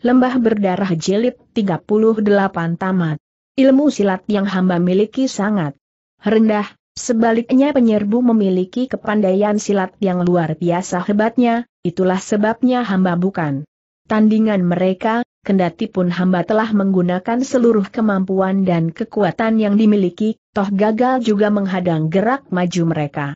Lembah Berdarah Jilid 38 Tamat. Ilmu silat yang hamba miliki sangat rendah, sebaliknya penyerbu memiliki kepandaian silat yang luar biasa hebatnya, itulah sebabnya hamba bukan tandingan mereka, kendati pun hamba telah menggunakan seluruh kemampuan dan kekuatan yang dimiliki, toh gagal juga menghadang gerak maju mereka.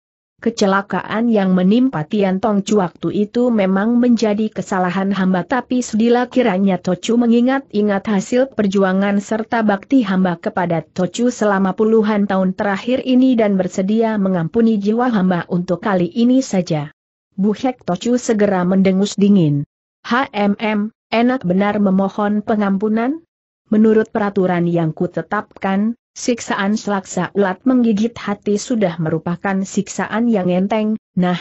Kecelakaan yang menimpa Tian Tong Chu waktu itu memang menjadi kesalahan hamba tapi sedila kiranya Tocu mengingat-ingat hasil perjuangan serta bakti hamba kepada Tochu selama puluhan tahun terakhir ini dan bersedia mengampuni jiwa hamba untuk kali ini saja. Buhek Tochu segera mendengus dingin. HMM, enak benar memohon pengampunan? Menurut peraturan yang kutetapkan, Siksaan selaksa ulat menggigit hati sudah merupakan siksaan yang enteng, nah,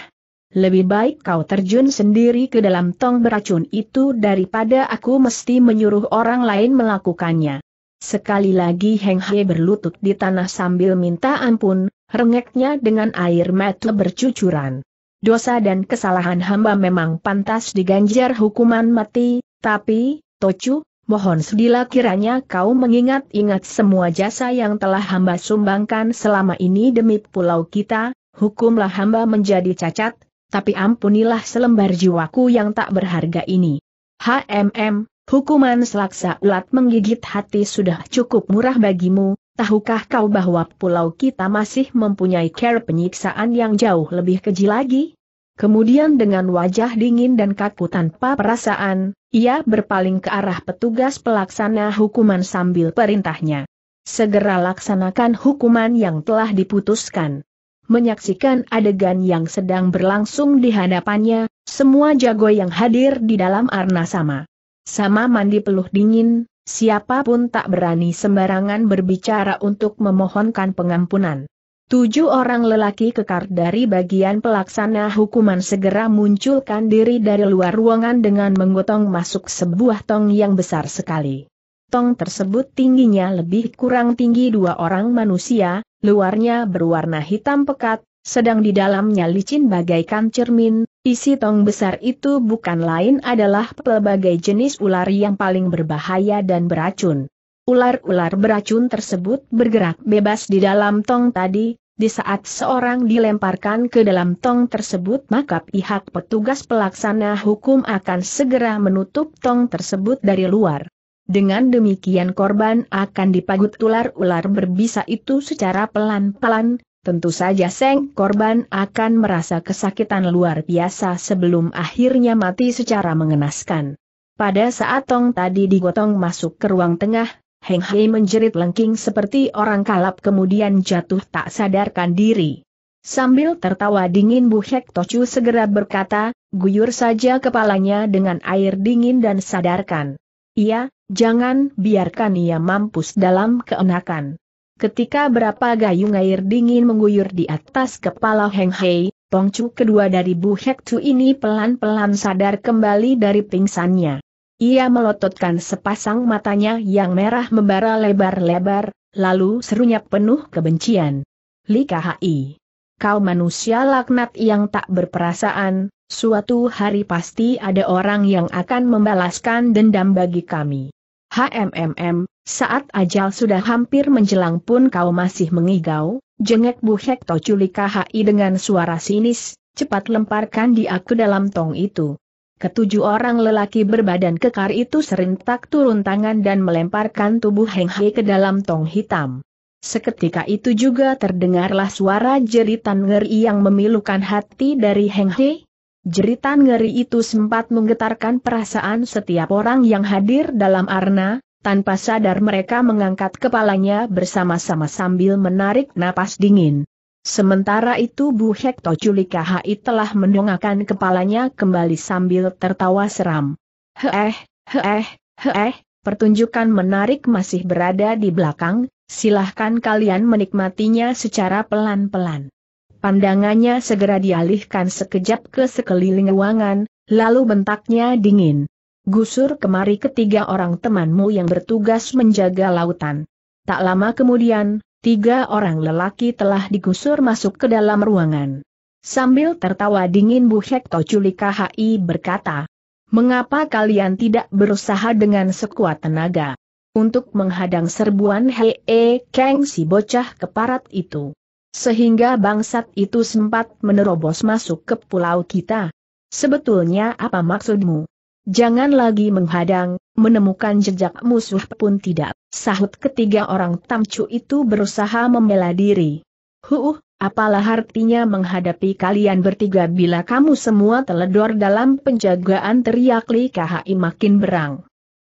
lebih baik kau terjun sendiri ke dalam tong beracun itu daripada aku mesti menyuruh orang lain melakukannya. Sekali lagi Heng Hye berlutut di tanah sambil minta ampun, rengeknya dengan air mata bercucuran. Dosa dan kesalahan hamba memang pantas diganjar hukuman mati, tapi, Tocu, Mohon sedila kiranya kau mengingat-ingat semua jasa yang telah hamba sumbangkan selama ini demi pulau kita, hukumlah hamba menjadi cacat, tapi ampunilah selembar jiwaku yang tak berharga ini. HMM, hukuman selaksa ulat menggigit hati sudah cukup murah bagimu, tahukah kau bahwa pulau kita masih mempunyai care penyiksaan yang jauh lebih keji lagi? Kemudian dengan wajah dingin dan kaku tanpa perasaan, ia berpaling ke arah petugas pelaksana hukuman sambil perintahnya. Segera laksanakan hukuman yang telah diputuskan. Menyaksikan adegan yang sedang berlangsung di hadapannya, semua jago yang hadir di dalam arna sama. Sama mandi peluh dingin, siapapun tak berani sembarangan berbicara untuk memohonkan pengampunan. Tujuh orang lelaki kekar dari bagian pelaksana hukuman segera munculkan diri dari luar ruangan dengan menggotong masuk sebuah tong yang besar sekali. Tong tersebut tingginya lebih kurang tinggi dua orang manusia, luarnya berwarna hitam pekat, sedang di dalamnya licin bagaikan cermin, isi tong besar itu bukan lain adalah pelbagai jenis ular yang paling berbahaya dan beracun. Ular-ular beracun tersebut bergerak bebas di dalam tong tadi, di saat seorang dilemparkan ke dalam tong tersebut maka pihak petugas pelaksana hukum akan segera menutup tong tersebut dari luar. Dengan demikian korban akan dipagut ular-ular berbisa itu secara pelan-pelan, tentu saja seng korban akan merasa kesakitan luar biasa sebelum akhirnya mati secara mengenaskan. Pada saat tong tadi digotong masuk ke ruang tengah, Heng Hei menjerit lengking seperti orang kalap kemudian jatuh tak sadarkan diri. Sambil tertawa dingin Bu Hek Tochu segera berkata, guyur saja kepalanya dengan air dingin dan sadarkan. Iya, jangan biarkan ia mampus dalam keenakan. Ketika berapa gayung air dingin mengguyur di atas kepala Heng Hei, Tongcu kedua dari Bu Hek Tu ini pelan-pelan sadar kembali dari pingsannya. Ia melototkan sepasang matanya yang merah membara lebar-lebar, lalu serunya penuh kebencian. Li Kahai. Kau manusia laknat yang tak berperasaan, suatu hari pasti ada orang yang akan membalaskan dendam bagi kami. HMMM, saat ajal sudah hampir menjelang pun kau masih mengigau, jengek Bu Hekto culik Kahai dengan suara sinis, cepat lemparkan dia ke dalam tong itu. Ketujuh orang lelaki berbadan kekar itu serentak turun tangan dan melemparkan tubuh Heng He ke dalam tong hitam. Seketika itu juga terdengarlah suara jeritan ngeri yang memilukan hati dari Heng He. Jeritan ngeri itu sempat menggetarkan perasaan setiap orang yang hadir dalam arna, tanpa sadar mereka mengangkat kepalanya bersama-sama sambil menarik napas dingin. Sementara itu Bu Hekto Julika Hai telah mendongakkan kepalanya kembali sambil tertawa seram. Heeh, heeh, heeh, pertunjukan menarik masih berada di belakang, silahkan kalian menikmatinya secara pelan-pelan. Pandangannya segera dialihkan sekejap ke sekeliling ruangan, lalu bentaknya dingin. Gusur kemari ketiga orang temanmu yang bertugas menjaga lautan. Tak lama kemudian, tiga orang lelaki telah digusur masuk ke dalam ruangan. Sambil tertawa dingin Bu Hekto Culika HI berkata, Mengapa kalian tidak berusaha dengan sekuat tenaga? Untuk menghadang serbuan Hei e Kang si bocah keparat itu. Sehingga bangsat itu sempat menerobos masuk ke pulau kita. Sebetulnya apa maksudmu? Jangan lagi menghadang, menemukan jejak musuh pun tidak. Sahut ketiga orang tamcu itu berusaha membela diri. Huh, apalah artinya menghadapi kalian bertiga bila kamu semua teledor dalam penjagaan teriak Li KHI makin berang.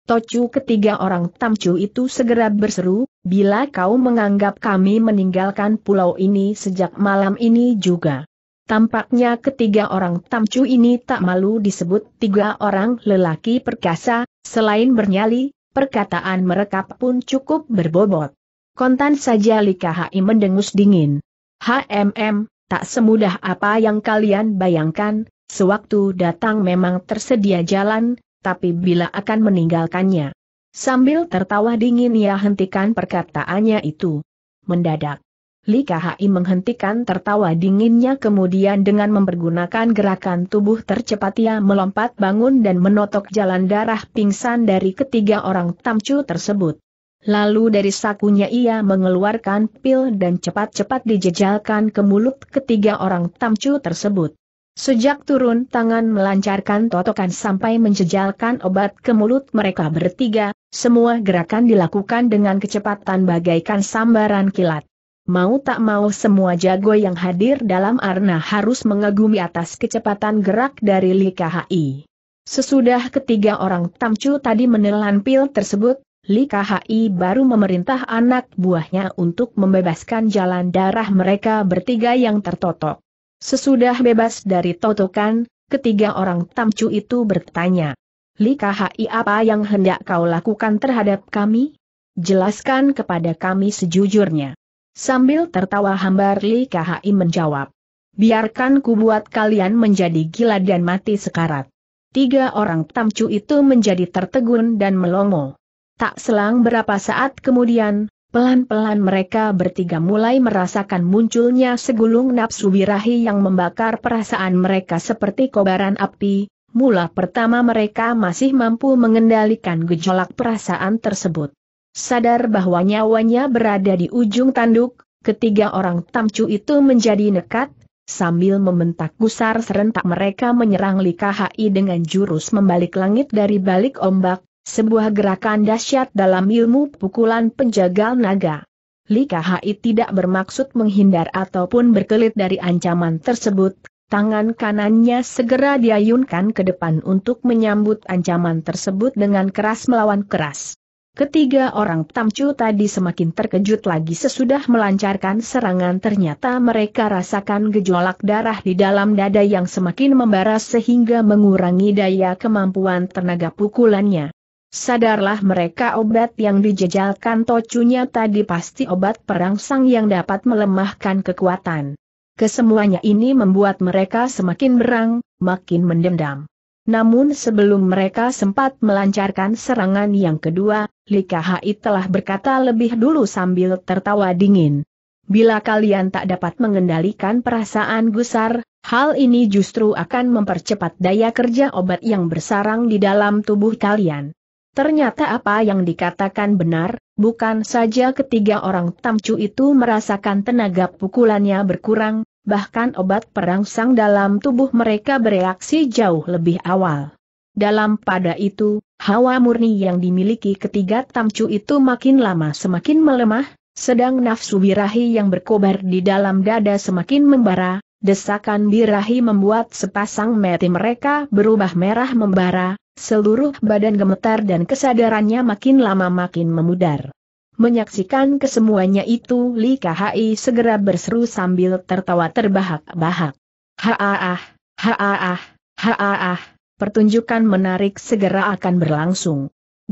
Tocu ketiga orang tamcu itu segera berseru, bila kau menganggap kami meninggalkan pulau ini sejak malam ini juga. Tampaknya ketiga orang tamcu ini tak malu disebut tiga orang lelaki perkasa, selain bernyali, perkataan mereka pun cukup berbobot. Kontan saja Lika Hai mendengus dingin. HMM, tak semudah apa yang kalian bayangkan, sewaktu datang memang tersedia jalan, tapi bila akan meninggalkannya. Sambil tertawa dingin ia hentikan perkataannya itu. Mendadak. Li Kahai menghentikan tertawa dinginnya kemudian dengan mempergunakan gerakan tubuh tercepat ia melompat bangun dan menotok jalan darah pingsan dari ketiga orang tamcu tersebut. Lalu dari sakunya ia mengeluarkan pil dan cepat-cepat dijejalkan ke mulut ketiga orang tamcu tersebut. Sejak turun tangan melancarkan totokan sampai menjejalkan obat ke mulut mereka bertiga, semua gerakan dilakukan dengan kecepatan bagaikan sambaran kilat. Mau tak mau semua jago yang hadir dalam arena harus mengagumi atas kecepatan gerak dari Li KHI. Sesudah ketiga orang tamcu tadi menelan pil tersebut, Li KHI baru memerintah anak buahnya untuk membebaskan jalan darah mereka bertiga yang tertotok. Sesudah bebas dari totokan, ketiga orang tamcu itu bertanya, Li KHI apa yang hendak kau lakukan terhadap kami? Jelaskan kepada kami sejujurnya. Sambil tertawa hambar Li Kahai menjawab. Biarkan ku buat kalian menjadi gila dan mati sekarat. Tiga orang tamcu itu menjadi tertegun dan melongo. Tak selang berapa saat kemudian, pelan-pelan mereka bertiga mulai merasakan munculnya segulung nafsu birahi yang membakar perasaan mereka seperti kobaran api, Mula pertama mereka masih mampu mengendalikan gejolak perasaan tersebut. Sadar bahwa nyawanya berada di ujung tanduk, ketiga orang tamcu itu menjadi nekat, sambil membentak gusar serentak mereka menyerang Likahi dengan jurus membalik langit dari balik ombak, sebuah gerakan dahsyat dalam ilmu pukulan penjagal naga. Likahi tidak bermaksud menghindar ataupun berkelit dari ancaman tersebut, tangan kanannya segera diayunkan ke depan untuk menyambut ancaman tersebut dengan keras melawan keras. Ketiga orang tamcu tadi semakin terkejut lagi sesudah melancarkan serangan ternyata mereka rasakan gejolak darah di dalam dada yang semakin membara sehingga mengurangi daya kemampuan tenaga pukulannya. Sadarlah mereka obat yang dijejalkan tocunya tadi pasti obat perangsang yang dapat melemahkan kekuatan. Kesemuanya ini membuat mereka semakin berang, makin mendendam. Namun sebelum mereka sempat melancarkan serangan yang kedua, Li Kahai telah berkata lebih dulu sambil tertawa dingin. Bila kalian tak dapat mengendalikan perasaan gusar, hal ini justru akan mempercepat daya kerja obat yang bersarang di dalam tubuh kalian. Ternyata apa yang dikatakan benar, bukan saja ketiga orang tamcu itu merasakan tenaga pukulannya berkurang, bahkan obat perangsang dalam tubuh mereka bereaksi jauh lebih awal. Dalam pada itu, hawa murni yang dimiliki ketiga tamcu itu makin lama semakin melemah, sedang nafsu birahi yang berkobar di dalam dada semakin membara, desakan birahi membuat sepasang mati mereka berubah merah membara, seluruh badan gemetar dan kesadarannya makin lama makin memudar. Menyaksikan kesemuanya itu Li Kai segera berseru sambil tertawa terbahak-bahak. Haaah, haaah, haaah, pertunjukan menarik segera akan berlangsung.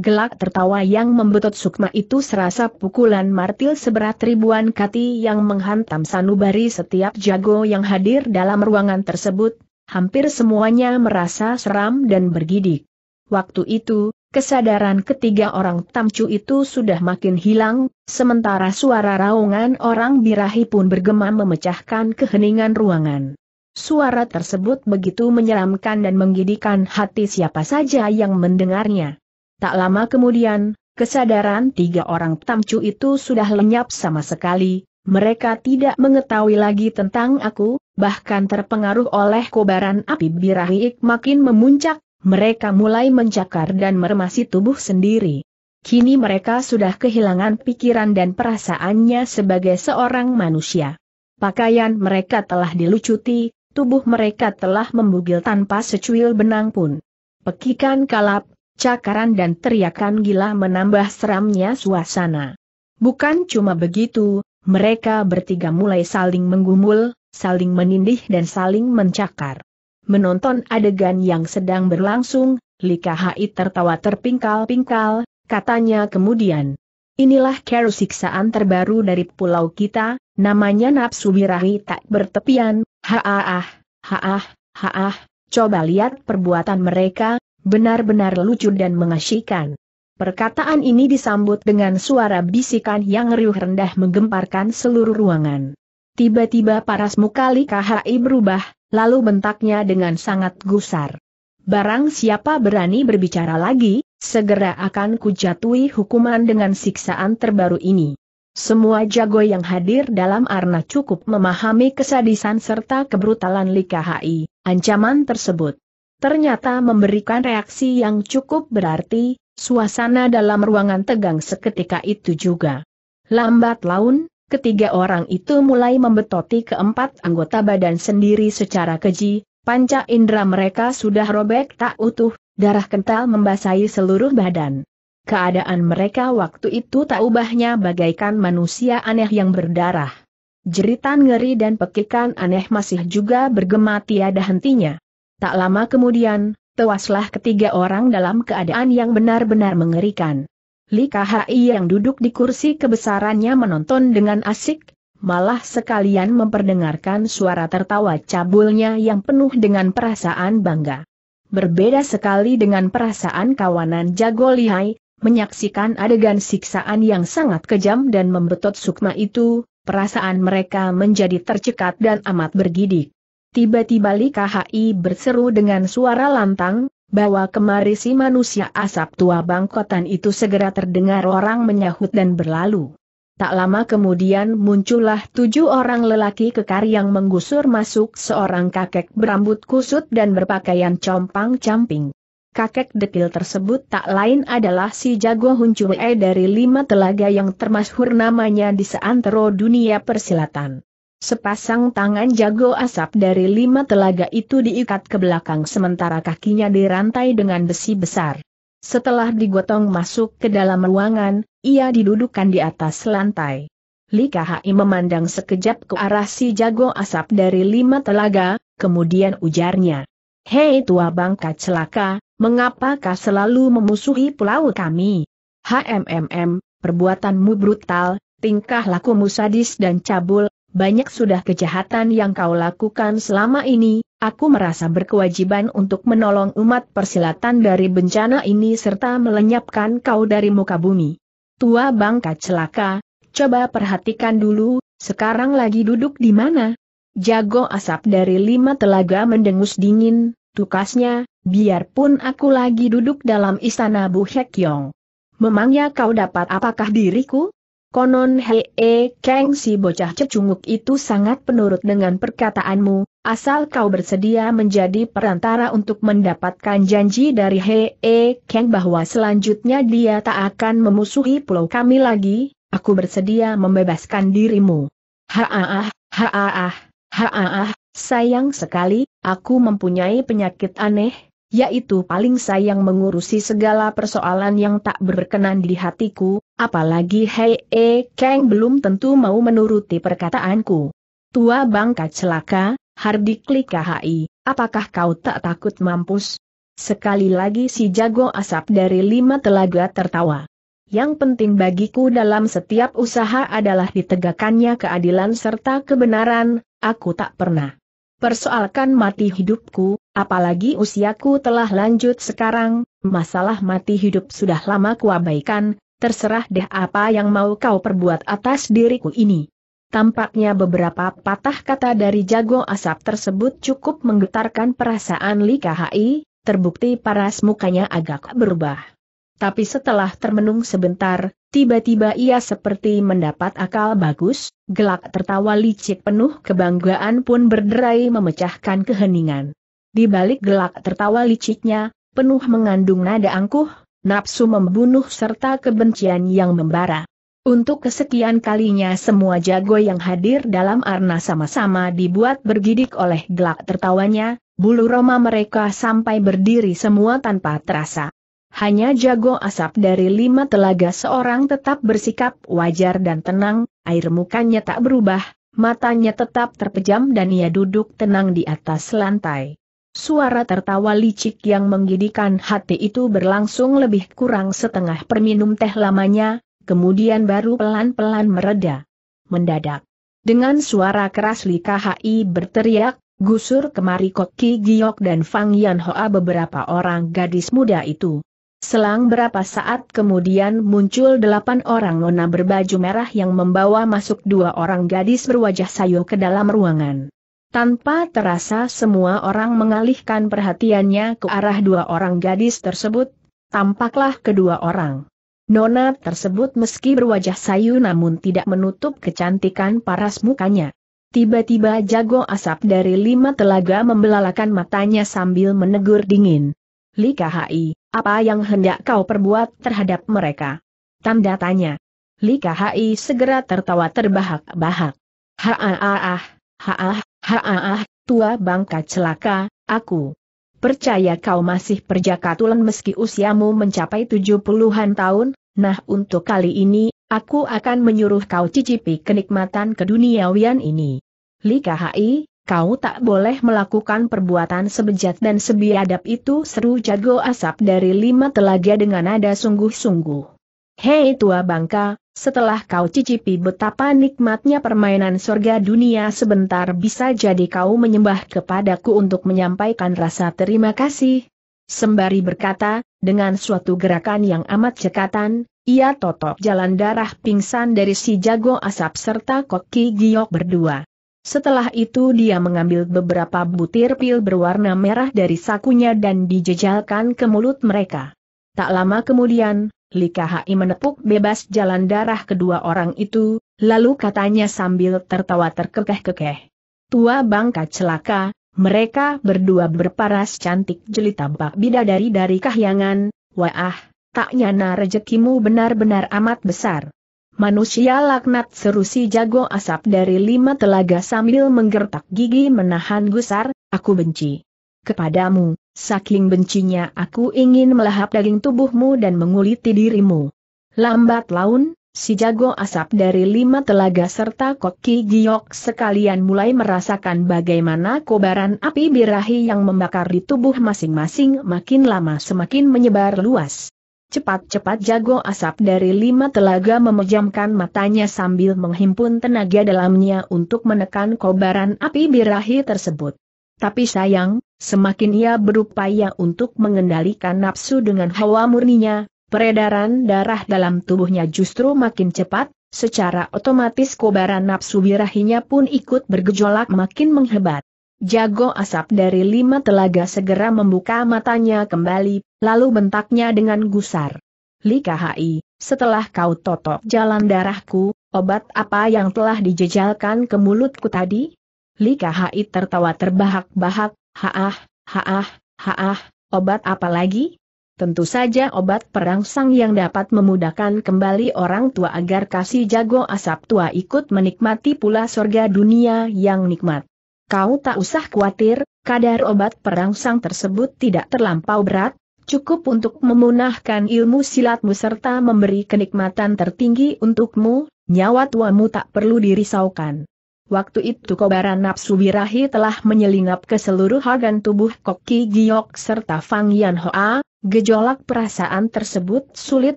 Gelak tertawa yang membetot sukma itu serasa pukulan martil seberat ribuan kati yang menghantam sanubari setiap jago yang hadir dalam ruangan tersebut, hampir semuanya merasa seram dan bergidik. Waktu itu, Kesadaran ketiga orang tamcu itu sudah makin hilang, sementara suara raungan orang birahi pun bergema memecahkan keheningan ruangan. Suara tersebut begitu menyeramkan dan menggidikan hati siapa saja yang mendengarnya. Tak lama kemudian, kesadaran tiga orang tamcu itu sudah lenyap sama sekali, mereka tidak mengetahui lagi tentang aku, bahkan terpengaruh oleh kobaran api birahi makin memuncak, mereka mulai mencakar dan meremasi tubuh sendiri. Kini mereka sudah kehilangan pikiran dan perasaannya sebagai seorang manusia. Pakaian mereka telah dilucuti, tubuh mereka telah membugil tanpa secuil benang pun. Pekikan kalap, cakaran dan teriakan gila menambah seramnya suasana. Bukan cuma begitu, mereka bertiga mulai saling menggumul, saling menindih dan saling mencakar menonton adegan yang sedang berlangsung, Lika Hai tertawa terpingkal-pingkal, katanya kemudian. Inilah care siksaan terbaru dari pulau kita, namanya Napsu birahi tak bertepian, haah, haah, haah, coba lihat perbuatan mereka, benar-benar lucu dan mengasyikan. Perkataan ini disambut dengan suara bisikan yang riuh rendah menggemparkan seluruh ruangan. Tiba-tiba paras muka Lika Hai berubah, lalu bentaknya dengan sangat gusar. Barang siapa berani berbicara lagi, segera akan kujatuhi hukuman dengan siksaan terbaru ini. Semua jago yang hadir dalam arna cukup memahami kesadisan serta kebrutalan Likahai, ancaman tersebut. Ternyata memberikan reaksi yang cukup berarti, suasana dalam ruangan tegang seketika itu juga. Lambat laun, ketiga orang itu mulai membetoti keempat anggota badan sendiri secara keji, panca indera mereka sudah robek tak utuh, darah kental membasahi seluruh badan. Keadaan mereka waktu itu tak ubahnya bagaikan manusia aneh yang berdarah. Jeritan ngeri dan pekikan aneh masih juga bergema tiada hentinya. Tak lama kemudian, tewaslah ketiga orang dalam keadaan yang benar-benar mengerikan. Li Kai yang duduk di kursi kebesarannya menonton dengan asik, malah sekalian memperdengarkan suara tertawa cabulnya yang penuh dengan perasaan bangga. Berbeda sekali dengan perasaan kawanan jago lihai, menyaksikan adegan siksaan yang sangat kejam dan membetot sukma itu, perasaan mereka menjadi tercekat dan amat bergidik. Tiba-tiba Li Kai berseru dengan suara lantang, bawa kemari si manusia asap tua bangkotan itu segera terdengar orang menyahut dan berlalu. Tak lama kemudian muncullah tujuh orang lelaki kekar yang menggusur masuk seorang kakek berambut kusut dan berpakaian compang-camping. Kakek dekil tersebut tak lain adalah si jago Huncue dari lima telaga yang termasuk namanya di seantero dunia persilatan. Sepasang tangan jago asap dari lima telaga itu diikat ke belakang sementara kakinya dirantai dengan besi besar. Setelah digotong masuk ke dalam ruangan, ia didudukkan di atas lantai. Li Kahai memandang sekejap ke arah si jago asap dari lima telaga, kemudian ujarnya. Hei tua bangka celaka, mengapa kau selalu memusuhi pulau kami? HMMM, perbuatanmu brutal, tingkah lakumu sadis dan cabul, banyak sudah kejahatan yang kau lakukan selama ini, aku merasa berkewajiban untuk menolong umat persilatan dari bencana ini serta melenyapkan kau dari muka bumi. Tua bangka celaka, coba perhatikan dulu, sekarang lagi duduk di mana? Jago asap dari lima telaga mendengus dingin, tukasnya, biarpun aku lagi duduk dalam istana Bu Hekyong. Memangnya kau dapat apakah diriku? Konon hee Kang si bocah cecunguk itu sangat penurut dengan perkataanmu, asal kau bersedia menjadi perantara untuk mendapatkan janji dari hee keng bahwa selanjutnya dia tak akan memusuhi pulau kami lagi, aku bersedia membebaskan dirimu. Haaah, ah, haaah, ah, haaah, ah. sayang sekali, aku mempunyai penyakit aneh, yaitu paling sayang mengurusi segala persoalan yang tak berkenan di hatiku, apalagi Hei E Kang belum tentu mau menuruti perkataanku. Tua bangka celaka, Hardiklik KHI, apakah kau tak takut mampus? Sekali lagi si jago asap dari lima telaga tertawa. Yang penting bagiku dalam setiap usaha adalah ditegakkannya keadilan serta kebenaran, aku tak pernah persoalkan mati hidupku, Apalagi usiaku telah lanjut sekarang, masalah mati hidup sudah lama kuabaikan, terserah deh apa yang mau kau perbuat atas diriku ini. Tampaknya beberapa patah kata dari jago asap tersebut cukup menggetarkan perasaan Li KHI, terbukti paras mukanya agak berubah. Tapi setelah termenung sebentar, tiba-tiba ia seperti mendapat akal bagus, gelak tertawa licik penuh kebanggaan pun berderai memecahkan keheningan. Di balik gelak tertawa liciknya, penuh mengandung nada angkuh, nafsu membunuh serta kebencian yang membara. Untuk kesekian kalinya semua jago yang hadir dalam arna sama-sama dibuat bergidik oleh gelak tertawanya, bulu roma mereka sampai berdiri semua tanpa terasa. Hanya jago asap dari lima telaga seorang tetap bersikap wajar dan tenang, air mukanya tak berubah, matanya tetap terpejam dan ia duduk tenang di atas lantai. Suara tertawa licik yang menggidikan hati itu berlangsung lebih kurang setengah perminum teh lamanya, kemudian baru pelan-pelan mereda. Mendadak. Dengan suara keras Li KHI berteriak, gusur kemari Koki Giok dan Fang Yan Hoa beberapa orang gadis muda itu. Selang berapa saat kemudian muncul delapan orang nona berbaju merah yang membawa masuk dua orang gadis berwajah sayu ke dalam ruangan. Tanpa terasa semua orang mengalihkan perhatiannya ke arah dua orang gadis tersebut, tampaklah kedua orang. Nona tersebut meski berwajah sayu namun tidak menutup kecantikan paras mukanya. Tiba-tiba jago asap dari lima telaga membelalakan matanya sambil menegur dingin. Lika Hai, apa yang hendak kau perbuat terhadap mereka? Tanda tanya. Lika Hai segera tertawa terbahak-bahak. Haaah, haah, Haah, tua bangka celaka, aku. Percaya kau masih perjaka tulen meski usiamu mencapai tujuh puluhan tahun, nah untuk kali ini, aku akan menyuruh kau cicipi kenikmatan keduniawian ini. Likahai, kau tak boleh melakukan perbuatan sebejat dan sebiadab itu seru jago asap dari lima telaga dengan nada sungguh-sungguh. Hei tua bangka, setelah kau cicipi betapa nikmatnya permainan surga dunia sebentar bisa jadi kau menyembah kepadaku untuk menyampaikan rasa terima kasih. Sembari berkata, dengan suatu gerakan yang amat cekatan, ia totok jalan darah pingsan dari si jago asap serta koki giok berdua. Setelah itu dia mengambil beberapa butir pil berwarna merah dari sakunya dan dijejalkan ke mulut mereka. Tak lama kemudian, Li Kai menepuk bebas jalan darah kedua orang itu, lalu katanya sambil tertawa terkekeh-kekeh. Tua bangka celaka, mereka berdua berparas cantik jelita bak bidadari dari kahyangan, wah, tak nyana rejekimu benar-benar amat besar. Manusia laknat seru si jago asap dari lima telaga sambil menggertak gigi menahan gusar, aku benci. Kepadamu, Saking bencinya aku ingin melahap daging tubuhmu dan menguliti dirimu. Lambat laun, si jago asap dari lima telaga serta koki giok sekalian mulai merasakan bagaimana kobaran api birahi yang membakar di tubuh masing-masing makin lama semakin menyebar luas. Cepat-cepat jago asap dari lima telaga memejamkan matanya sambil menghimpun tenaga dalamnya untuk menekan kobaran api birahi tersebut. Tapi sayang, Semakin ia berupaya untuk mengendalikan nafsu dengan hawa murninya, peredaran darah dalam tubuhnya justru makin cepat, secara otomatis kobaran nafsu birahinya pun ikut bergejolak makin menghebat. Jago asap dari lima telaga segera membuka matanya kembali, lalu bentaknya dengan gusar. Li Kai, setelah kau totok jalan darahku, obat apa yang telah dijejalkan ke mulutku tadi? Li Kai tertawa terbahak-bahak, Haah, haah, haah, obat apa lagi? Tentu saja obat perangsang yang dapat memudahkan kembali orang tua agar kasih jago asap tua ikut menikmati pula sorga dunia yang nikmat. Kau tak usah khawatir, kadar obat perangsang tersebut tidak terlampau berat, cukup untuk memunahkan ilmu silatmu serta memberi kenikmatan tertinggi untukmu, nyawa tuamu tak perlu dirisaukan. Waktu itu kobaran nafsu birahi telah menyelinap ke seluruh organ tubuh Koki Giok serta Fang Yan Hoa, gejolak perasaan tersebut sulit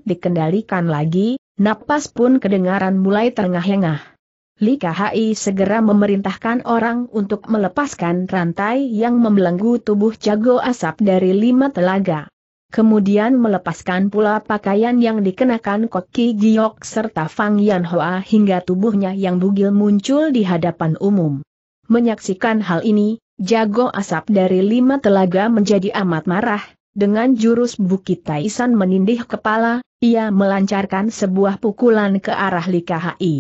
dikendalikan lagi, napas pun kedengaran mulai terengah-engah. Li Kai segera memerintahkan orang untuk melepaskan rantai yang membelenggu tubuh jago asap dari lima telaga kemudian melepaskan pula pakaian yang dikenakan Koki Giok serta Fang Yan Hoa hingga tubuhnya yang bugil muncul di hadapan umum. Menyaksikan hal ini, jago asap dari lima telaga menjadi amat marah, dengan jurus Bukit Taisan menindih kepala, ia melancarkan sebuah pukulan ke arah Li KHI.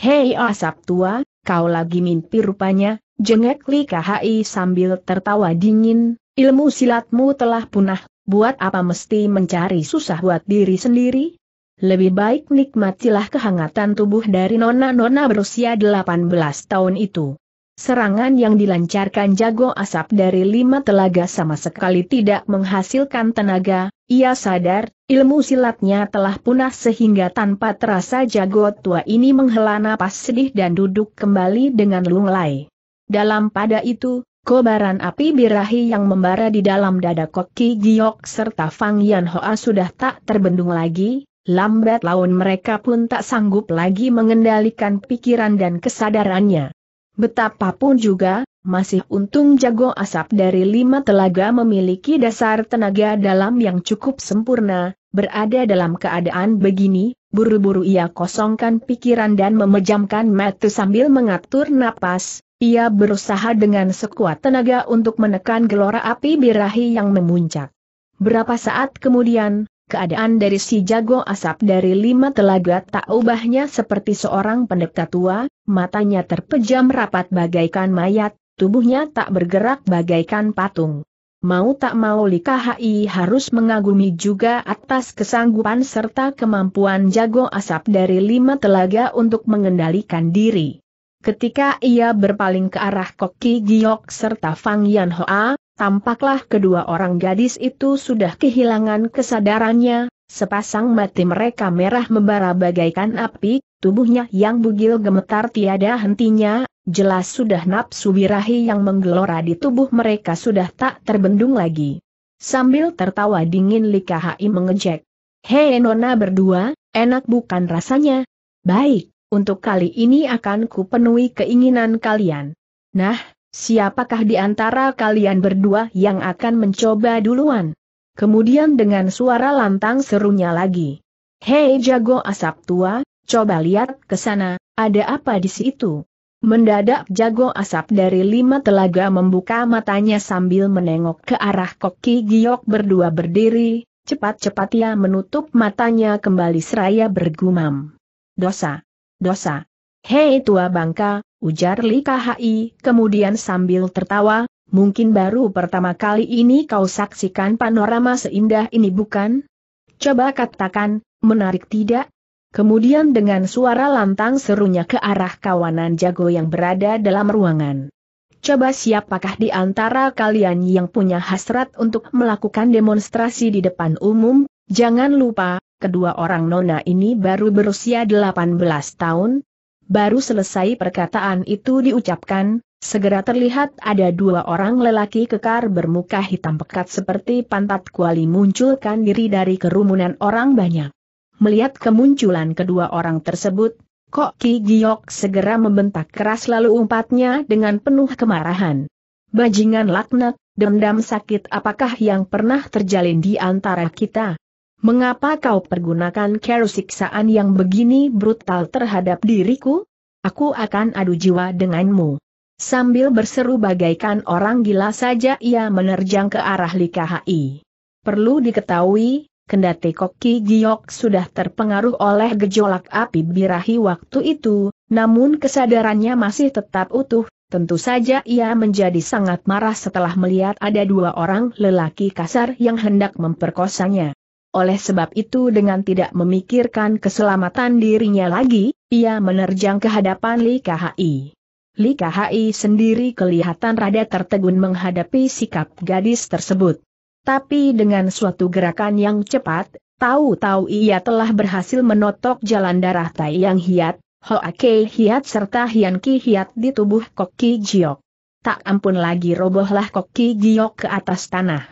Hei asap tua, kau lagi mimpi rupanya, jengek Li KHI sambil tertawa dingin, ilmu silatmu telah punah buat apa mesti mencari susah buat diri sendiri? Lebih baik nikmatilah kehangatan tubuh dari nona-nona berusia 18 tahun itu. Serangan yang dilancarkan jago asap dari lima telaga sama sekali tidak menghasilkan tenaga, ia sadar, ilmu silatnya telah punah sehingga tanpa terasa jago tua ini menghela napas sedih dan duduk kembali dengan lunglai. Dalam pada itu, Kobaran api birahi yang membara di dalam dada Koki Giok serta Fang Yan Hoa sudah tak terbendung lagi, lambat laun mereka pun tak sanggup lagi mengendalikan pikiran dan kesadarannya. Betapapun juga, masih untung jago asap dari lima telaga memiliki dasar tenaga dalam yang cukup sempurna, berada dalam keadaan begini, buru-buru ia kosongkan pikiran dan memejamkan mata sambil mengatur napas, ia berusaha dengan sekuat tenaga untuk menekan gelora api birahi yang memuncak. Berapa saat kemudian, keadaan dari si jago asap dari lima telaga tak ubahnya seperti seorang pendeta tua, matanya terpejam rapat bagaikan mayat, tubuhnya tak bergerak bagaikan patung. Mau tak mau Likahi harus mengagumi juga atas kesanggupan serta kemampuan jago asap dari lima telaga untuk mengendalikan diri. Ketika ia berpaling ke arah Koki Giok serta Fang Yan Hoa, tampaklah kedua orang gadis itu sudah kehilangan kesadarannya, sepasang mati mereka merah membara bagaikan api, tubuhnya yang bugil gemetar tiada hentinya, jelas sudah nafsu birahi yang menggelora di tubuh mereka sudah tak terbendung lagi. Sambil tertawa dingin Lika Hai mengejek. Hei Nona berdua, enak bukan rasanya? Baik. Untuk kali ini akan kupenuhi keinginan kalian. Nah, siapakah di antara kalian berdua yang akan mencoba duluan? Kemudian dengan suara lantang serunya lagi. Hei jago asap tua, coba lihat ke sana, ada apa di situ? Mendadak jago asap dari lima telaga membuka matanya sambil menengok ke arah koki giok berdua berdiri, cepat-cepat ia menutup matanya kembali seraya bergumam. Dosa dosa. Hei tua bangka, ujar Li Kahai, kemudian sambil tertawa, mungkin baru pertama kali ini kau saksikan panorama seindah ini bukan? Coba katakan, menarik tidak? Kemudian dengan suara lantang serunya ke arah kawanan jago yang berada dalam ruangan. Coba siapakah di antara kalian yang punya hasrat untuk melakukan demonstrasi di depan umum, jangan lupa, kedua orang nona ini baru berusia 18 tahun. Baru selesai perkataan itu diucapkan, segera terlihat ada dua orang lelaki kekar bermuka hitam pekat seperti pantat kuali munculkan diri dari kerumunan orang banyak. Melihat kemunculan kedua orang tersebut, Kok Ki Giok segera membentak keras lalu umpatnya dengan penuh kemarahan. Bajingan laknat, dendam sakit apakah yang pernah terjalin di antara kita? Mengapa kau pergunakan cara siksaan yang begini brutal terhadap diriku? Aku akan adu jiwa denganmu. Sambil berseru bagaikan orang gila saja ia menerjang ke arah Likahi. Perlu diketahui, kendati Koki Giok sudah terpengaruh oleh gejolak api birahi waktu itu, namun kesadarannya masih tetap utuh, tentu saja ia menjadi sangat marah setelah melihat ada dua orang lelaki kasar yang hendak memperkosanya. Oleh sebab itu dengan tidak memikirkan keselamatan dirinya lagi, ia menerjang ke hadapan Li KHI. Li KHI sendiri kelihatan rada tertegun menghadapi sikap gadis tersebut. Tapi dengan suatu gerakan yang cepat, tahu-tahu ia telah berhasil menotok jalan darah Tai Yang Hiat, Hoa Kei Hiat serta Hian Ki Hiat di tubuh Koki Jiok. Tak ampun lagi robohlah Koki Giok ke atas tanah.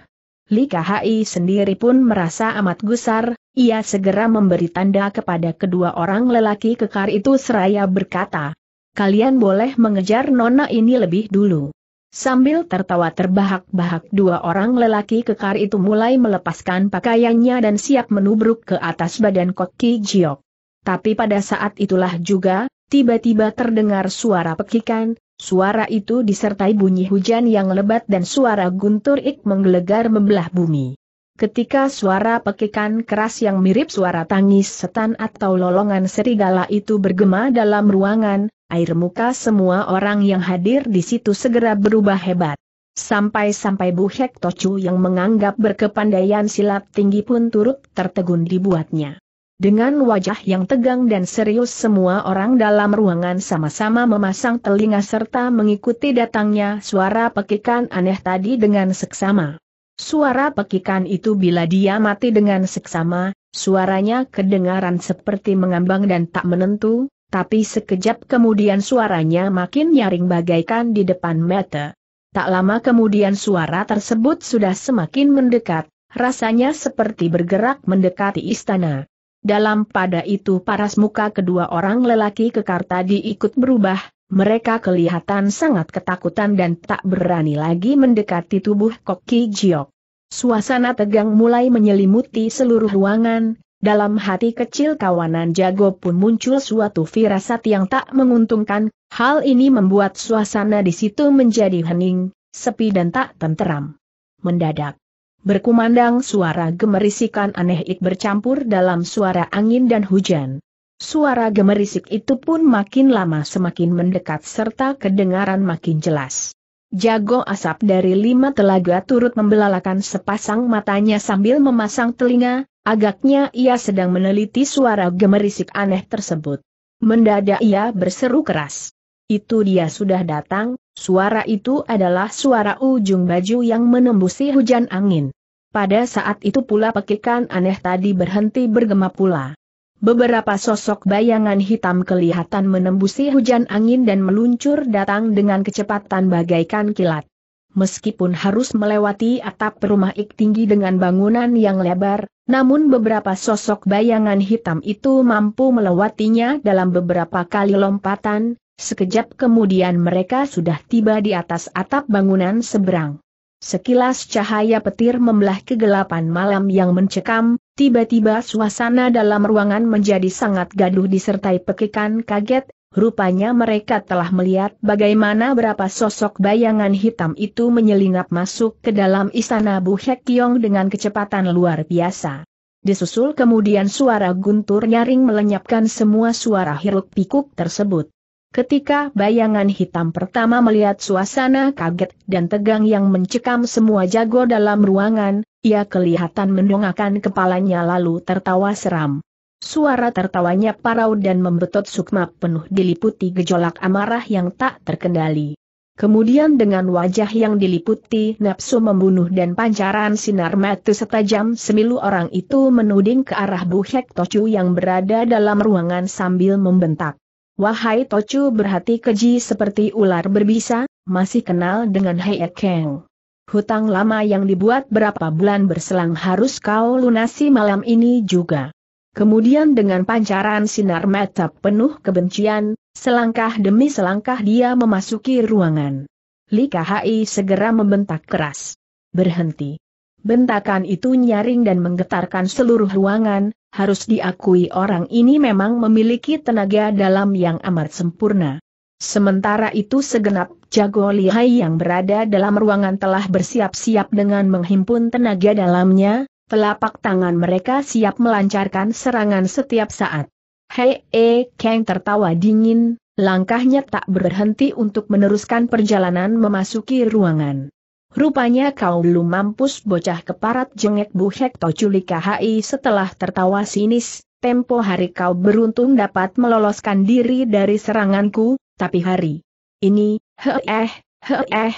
Lika Hi sendiri pun merasa amat gusar, ia segera memberi tanda kepada kedua orang lelaki kekar itu seraya berkata, Kalian boleh mengejar nona ini lebih dulu. Sambil tertawa terbahak-bahak dua orang lelaki kekar itu mulai melepaskan pakaiannya dan siap menubruk ke atas badan Koki Jiok. Tapi pada saat itulah juga, tiba-tiba terdengar suara pekikan, Suara itu disertai bunyi hujan yang lebat dan suara guntur ik menggelegar membelah bumi. Ketika suara pekikan keras yang mirip suara tangis setan atau lolongan serigala itu bergema dalam ruangan, air muka semua orang yang hadir di situ segera berubah hebat. Sampai-sampai Bu Hek Tocu yang menganggap berkepandaian silat tinggi pun turut tertegun dibuatnya. Dengan wajah yang tegang dan serius semua orang dalam ruangan sama-sama memasang telinga serta mengikuti datangnya suara pekikan aneh tadi dengan seksama. Suara pekikan itu bila dia mati dengan seksama, suaranya kedengaran seperti mengambang dan tak menentu, tapi sekejap kemudian suaranya makin nyaring bagaikan di depan mata. Tak lama kemudian suara tersebut sudah semakin mendekat, rasanya seperti bergerak mendekati istana. Dalam pada itu paras muka kedua orang lelaki kekar tadi ikut berubah, mereka kelihatan sangat ketakutan dan tak berani lagi mendekati tubuh Koki Jiok. Suasana tegang mulai menyelimuti seluruh ruangan, dalam hati kecil kawanan jago pun muncul suatu firasat yang tak menguntungkan, hal ini membuat suasana di situ menjadi hening, sepi dan tak tenteram. Mendadak, Berkumandang suara gemerisikan aneh ik bercampur dalam suara angin dan hujan. Suara gemerisik itu pun makin lama semakin mendekat serta kedengaran makin jelas. Jago asap dari lima telaga turut membelalakan sepasang matanya sambil memasang telinga, agaknya ia sedang meneliti suara gemerisik aneh tersebut. Mendadak ia berseru keras. Itu dia sudah datang, Suara itu adalah suara ujung baju yang menembusi hujan angin. Pada saat itu pula pekikan aneh tadi berhenti bergema pula. Beberapa sosok bayangan hitam kelihatan menembusi hujan angin dan meluncur datang dengan kecepatan bagaikan kilat. Meskipun harus melewati atap rumah ik tinggi dengan bangunan yang lebar, namun beberapa sosok bayangan hitam itu mampu melewatinya dalam beberapa kali lompatan, Sekejap kemudian mereka sudah tiba di atas atap bangunan seberang. Sekilas cahaya petir membelah kegelapan malam yang mencekam, tiba-tiba suasana dalam ruangan menjadi sangat gaduh disertai pekikan kaget, rupanya mereka telah melihat bagaimana berapa sosok bayangan hitam itu menyelinap masuk ke dalam istana Bu Hekyong dengan kecepatan luar biasa. Disusul kemudian suara guntur nyaring melenyapkan semua suara hiruk pikuk tersebut. Ketika bayangan hitam pertama melihat suasana kaget dan tegang yang mencekam semua jago dalam ruangan, ia kelihatan mendongakkan kepalanya lalu tertawa seram. Suara tertawanya parau dan membetot sukma penuh diliputi gejolak amarah yang tak terkendali. Kemudian dengan wajah yang diliputi nafsu membunuh dan pancaran sinar mata setajam semilu orang itu menuding ke arah Bu tocu yang berada dalam ruangan sambil membentak. Wahai Tochu berhati keji seperti ular berbisa, masih kenal dengan Hei Kang. Hutang lama yang dibuat berapa bulan berselang harus kau lunasi malam ini juga. Kemudian dengan pancaran sinar mata penuh kebencian, selangkah demi selangkah dia memasuki ruangan. Li Kai segera membentak keras. Berhenti. Bentakan itu nyaring dan menggetarkan seluruh ruangan, harus diakui orang ini memang memiliki tenaga dalam yang amat sempurna. Sementara itu segenap jago lihai yang berada dalam ruangan telah bersiap-siap dengan menghimpun tenaga dalamnya, telapak tangan mereka siap melancarkan serangan setiap saat. Hei E Kang tertawa dingin, langkahnya tak berhenti untuk meneruskan perjalanan memasuki ruangan. Rupanya kau belum mampus bocah keparat jengek Bu Hekto culika KHI setelah tertawa sinis, tempo hari kau beruntung dapat meloloskan diri dari seranganku, tapi hari ini, eh, eh, heeh,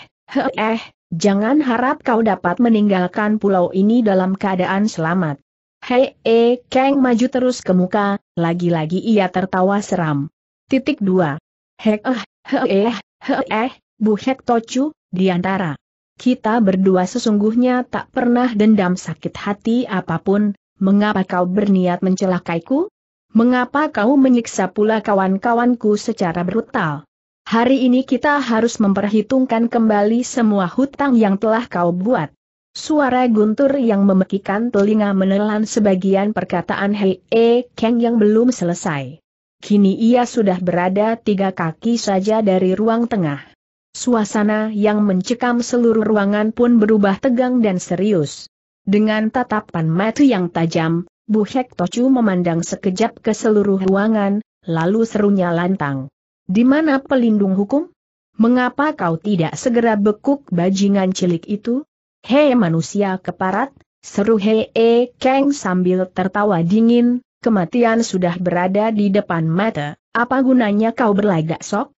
eh, jangan harap kau dapat meninggalkan pulau ini dalam keadaan selamat. Hei, e, keng maju terus ke muka, lagi-lagi ia tertawa seram. Titik 2. Hek eh, eh, heeh, eh, Bu Hekto cu, diantara kita berdua sesungguhnya tak pernah dendam sakit hati apapun, mengapa kau berniat mencelakaiku? Mengapa kau menyiksa pula kawan-kawanku secara brutal? Hari ini kita harus memperhitungkan kembali semua hutang yang telah kau buat. Suara guntur yang memekikan telinga menelan sebagian perkataan Hei E Kang yang belum selesai. Kini ia sudah berada tiga kaki saja dari ruang tengah. Suasana yang mencekam seluruh ruangan pun berubah tegang dan serius. Dengan tatapan mata yang tajam, Bu Hek Tocu memandang sekejap ke seluruh ruangan, lalu serunya lantang. Di mana pelindung hukum? Mengapa kau tidak segera bekuk bajingan cilik itu? Hei manusia keparat, seru Hei e Kang sambil tertawa dingin, kematian sudah berada di depan mata, apa gunanya kau berlagak sok?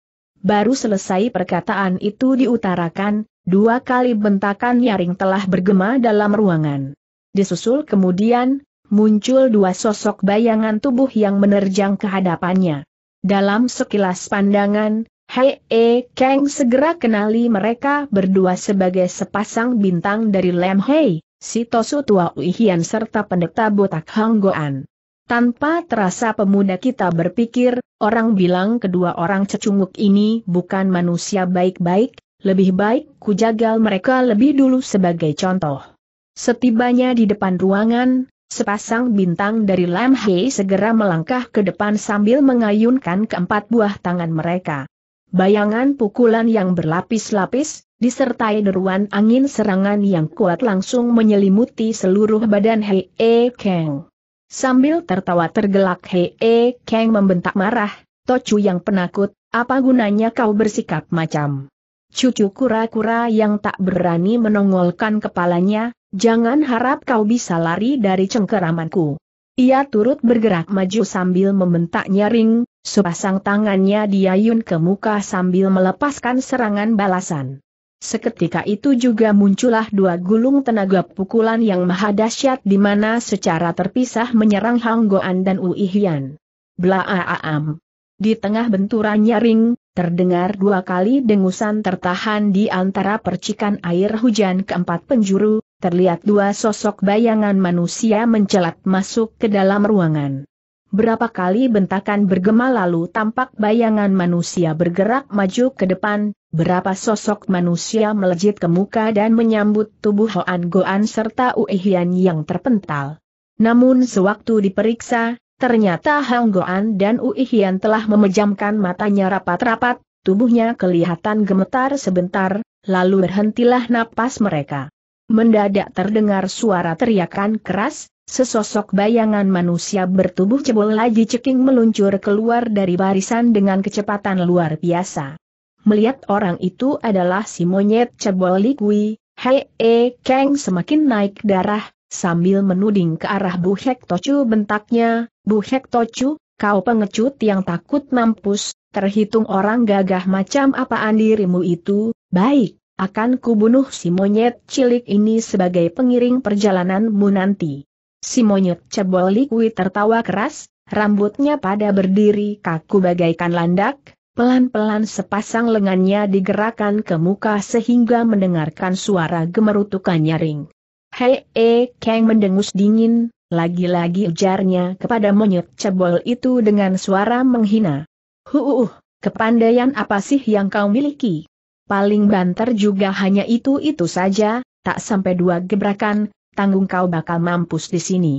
Baru selesai perkataan itu diutarakan, dua kali bentakan nyaring telah bergema dalam ruangan. Disusul kemudian, muncul dua sosok bayangan tubuh yang menerjang kehadapannya. Dalam sekilas pandangan, Hei E Kang segera kenali mereka berdua sebagai sepasang bintang dari Lem Hei, si Tosu Tua Uihian serta pendeta botak Hanggoan. Tanpa terasa pemuda kita berpikir, orang bilang kedua orang cecunguk ini bukan manusia baik-baik, lebih baik kujagal mereka lebih dulu sebagai contoh. Setibanya di depan ruangan, sepasang bintang dari Lam He segera melangkah ke depan sambil mengayunkan keempat buah tangan mereka. Bayangan pukulan yang berlapis-lapis, disertai deruan angin serangan yang kuat langsung menyelimuti seluruh badan Hei E Kang. Sambil tertawa tergelak Hee Kang membentak marah, Tocu yang penakut, apa gunanya kau bersikap macam cucu kura-kura yang tak berani menongolkan kepalanya, jangan harap kau bisa lari dari cengkeramanku. Ia turut bergerak maju sambil membentak nyaring, sepasang tangannya diayun ke muka sambil melepaskan serangan balasan. Seketika itu juga muncullah dua gulung tenaga pukulan yang maha dahsyat di mana secara terpisah menyerang Hang Goan dan Uihian. Hian. Blaaam. Di tengah benturan nyaring, terdengar dua kali dengusan tertahan di antara percikan air hujan keempat penjuru, terlihat dua sosok bayangan manusia mencelat masuk ke dalam ruangan. Berapa kali bentakan bergema lalu tampak bayangan manusia bergerak maju ke depan, berapa sosok manusia melejit ke muka dan menyambut tubuh Hoan Goan serta Uihian yang terpental. Namun sewaktu diperiksa, ternyata Hang Goan dan Uihian telah memejamkan matanya rapat-rapat, tubuhnya kelihatan gemetar sebentar, lalu berhentilah napas mereka. Mendadak terdengar suara teriakan keras, Sesosok bayangan manusia bertubuh cebol lagi ceking meluncur keluar dari barisan dengan kecepatan luar biasa. Melihat orang itu adalah si monyet cebol Likui, Hei E keng semakin naik darah, sambil menuding ke arah Bu Hek Tocu bentaknya, Bu Hek Tocu, kau pengecut yang takut mampus, terhitung orang gagah macam apaan dirimu itu, baik, akan kubunuh si monyet cilik ini sebagai pengiring perjalananmu nanti. Si monyet cebol likui tertawa keras, rambutnya pada berdiri kaku bagaikan landak, pelan-pelan sepasang lengannya digerakkan ke muka sehingga mendengarkan suara gemerutukan nyaring. Hei, e, Kang mendengus dingin, lagi-lagi ujarnya kepada monyet cebol itu dengan suara menghina. Huuuh, kepandaian apa sih yang kau miliki? Paling banter juga hanya itu-itu saja, tak sampai dua gebrakan, tanggung kau bakal mampus di sini.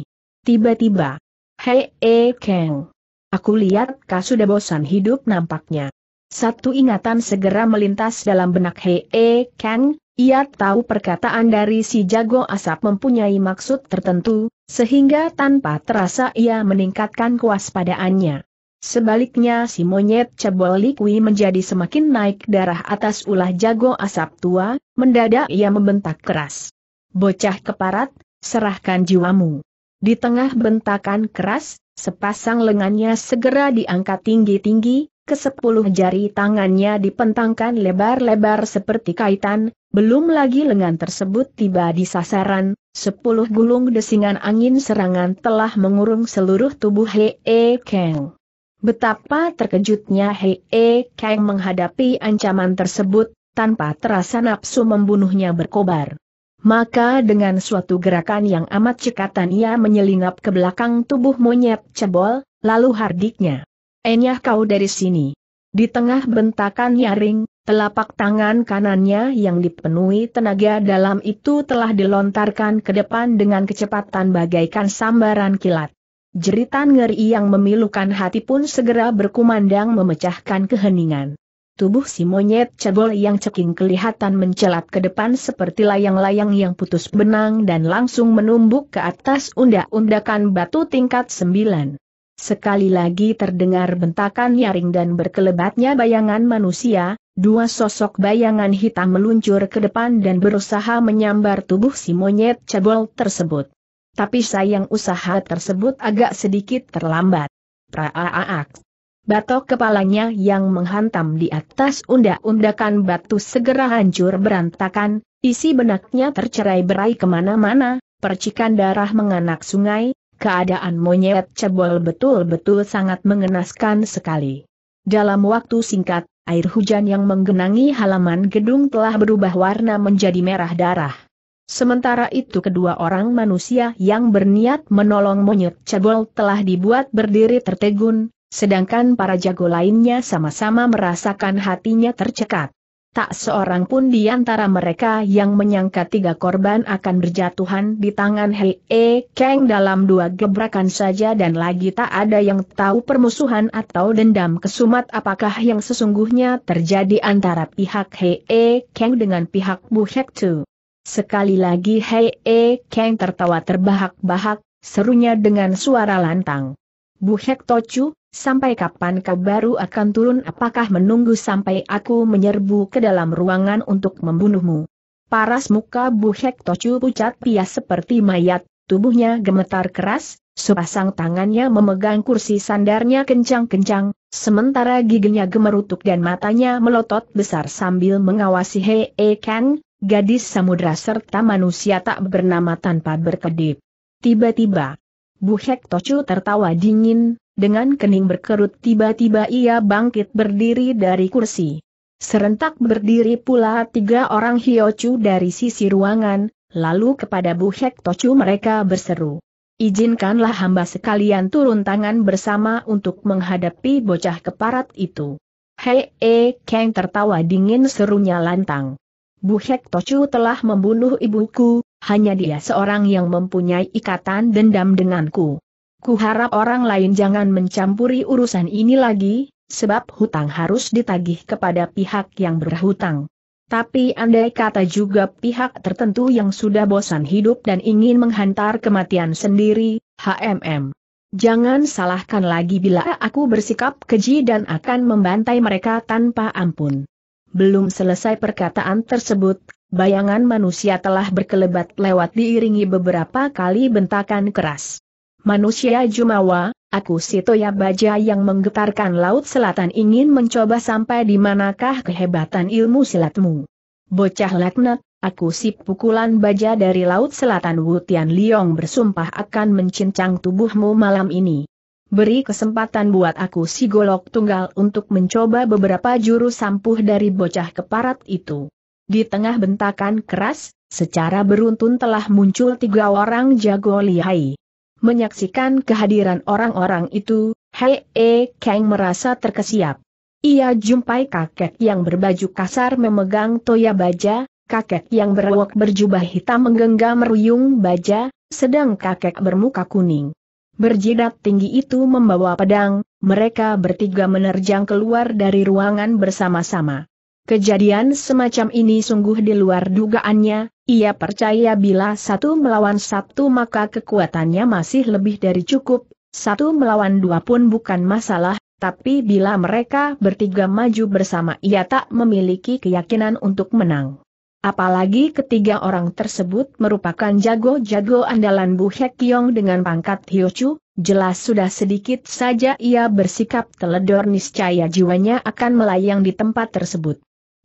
Tiba-tiba, hei e Kang. Aku lihat kau sudah bosan hidup nampaknya. Satu ingatan segera melintas dalam benak hei e Kang, ia tahu perkataan dari si jago asap mempunyai maksud tertentu, sehingga tanpa terasa ia meningkatkan kewaspadaannya. Sebaliknya si monyet cebol likwi menjadi semakin naik darah atas ulah jago asap tua, mendadak ia membentak keras. Bocah keparat, serahkan jiwamu. Di tengah bentakan keras, sepasang lengannya segera diangkat tinggi-tinggi, ke sepuluh jari tangannya dipentangkan lebar-lebar seperti kaitan, belum lagi lengan tersebut tiba di sasaran, sepuluh gulung desingan angin serangan telah mengurung seluruh tubuh Hee Kang. Betapa terkejutnya Hee Kang menghadapi ancaman tersebut, tanpa terasa nafsu membunuhnya berkobar. Maka dengan suatu gerakan yang amat cekatan ia menyelinap ke belakang tubuh monyet cebol, lalu hardiknya. Enyah kau dari sini. Di tengah bentakan nyaring, telapak tangan kanannya yang dipenuhi tenaga dalam itu telah dilontarkan ke depan dengan kecepatan bagaikan sambaran kilat. Jeritan ngeri yang memilukan hati pun segera berkumandang memecahkan keheningan. Tubuh si monyet cebol yang ceking kelihatan mencelat ke depan seperti layang-layang yang putus benang dan langsung menumbuk ke atas undak-undakan batu tingkat sembilan. Sekali lagi terdengar bentakan nyaring dan berkelebatnya bayangan manusia, dua sosok bayangan hitam meluncur ke depan dan berusaha menyambar tubuh si monyet cebol tersebut. Tapi sayang usaha tersebut agak sedikit terlambat. Praaak. Batok kepalanya yang menghantam di atas undak-undakan batu segera hancur berantakan, isi benaknya tercerai berai kemana-mana, percikan darah menganak sungai, keadaan monyet cebol betul-betul sangat mengenaskan sekali. Dalam waktu singkat, air hujan yang menggenangi halaman gedung telah berubah warna menjadi merah darah. Sementara itu kedua orang manusia yang berniat menolong monyet cebol telah dibuat berdiri tertegun, Sedangkan para jago lainnya sama-sama merasakan hatinya tercekat. Tak seorang pun di antara mereka yang menyangka tiga korban akan berjatuhan di tangan Hei E Kang dalam dua gebrakan saja dan lagi tak ada yang tahu permusuhan atau dendam kesumat apakah yang sesungguhnya terjadi antara pihak Hei E Kang dengan pihak Bu Hek Tu. Sekali lagi Hei E Kang tertawa terbahak-bahak, serunya dengan suara lantang. Bu Hek Tochu, Sampai kapan kau baru akan turun apakah menunggu sampai aku menyerbu ke dalam ruangan untuk membunuhmu? Paras muka Bu Hek pucat pias seperti mayat, tubuhnya gemetar keras, sepasang tangannya memegang kursi sandarnya kencang-kencang, sementara giginya gemerutuk dan matanya melotot besar sambil mengawasi Hei e Kang, gadis samudra serta manusia tak bernama tanpa berkedip. Tiba-tiba, Bu Hek tertawa dingin, dengan kening berkerut tiba-tiba ia bangkit berdiri dari kursi. Serentak berdiri pula tiga orang Hiochu dari sisi ruangan, lalu kepada Bu Hek Tochu mereka berseru. Izinkanlah hamba sekalian turun tangan bersama untuk menghadapi bocah keparat itu. Hei E Kang tertawa dingin serunya lantang. Bu Hek Tochu telah membunuh ibuku, hanya dia seorang yang mempunyai ikatan dendam denganku. Kuharap orang lain jangan mencampuri urusan ini lagi, sebab hutang harus ditagih kepada pihak yang berhutang. Tapi andai kata juga pihak tertentu yang sudah bosan hidup dan ingin menghantar kematian sendiri, HMM. Jangan salahkan lagi bila aku bersikap keji dan akan membantai mereka tanpa ampun. Belum selesai perkataan tersebut, bayangan manusia telah berkelebat lewat diiringi beberapa kali bentakan keras. Manusia Jumawa, aku Sitoya Baja yang menggetarkan Laut Selatan ingin mencoba sampai di manakah kehebatan ilmu silatmu. Bocah laknat, aku si pukulan baja dari Laut Selatan Wutian Liong bersumpah akan mencincang tubuhmu malam ini. Beri kesempatan buat aku si golok tunggal untuk mencoba beberapa jurus sampuh dari bocah keparat itu. Di tengah bentakan keras, secara beruntun telah muncul tiga orang jago lihai. Menyaksikan kehadiran orang-orang itu, Hei E Kang merasa terkesiap. Ia jumpai kakek yang berbaju kasar memegang toya baja, kakek yang berwok berjubah hitam menggenggam ruyung baja, sedang kakek bermuka kuning. Berjidat tinggi itu membawa pedang, mereka bertiga menerjang keluar dari ruangan bersama-sama. Kejadian semacam ini sungguh di luar dugaannya, ia percaya bila satu melawan satu maka kekuatannya masih lebih dari cukup, satu melawan dua pun bukan masalah, tapi bila mereka bertiga maju bersama ia tak memiliki keyakinan untuk menang. Apalagi ketiga orang tersebut merupakan jago-jago andalan Bu Hekyong dengan pangkat Hyochu, Jelas sudah sedikit saja ia bersikap teledor niscaya jiwanya akan melayang di tempat tersebut.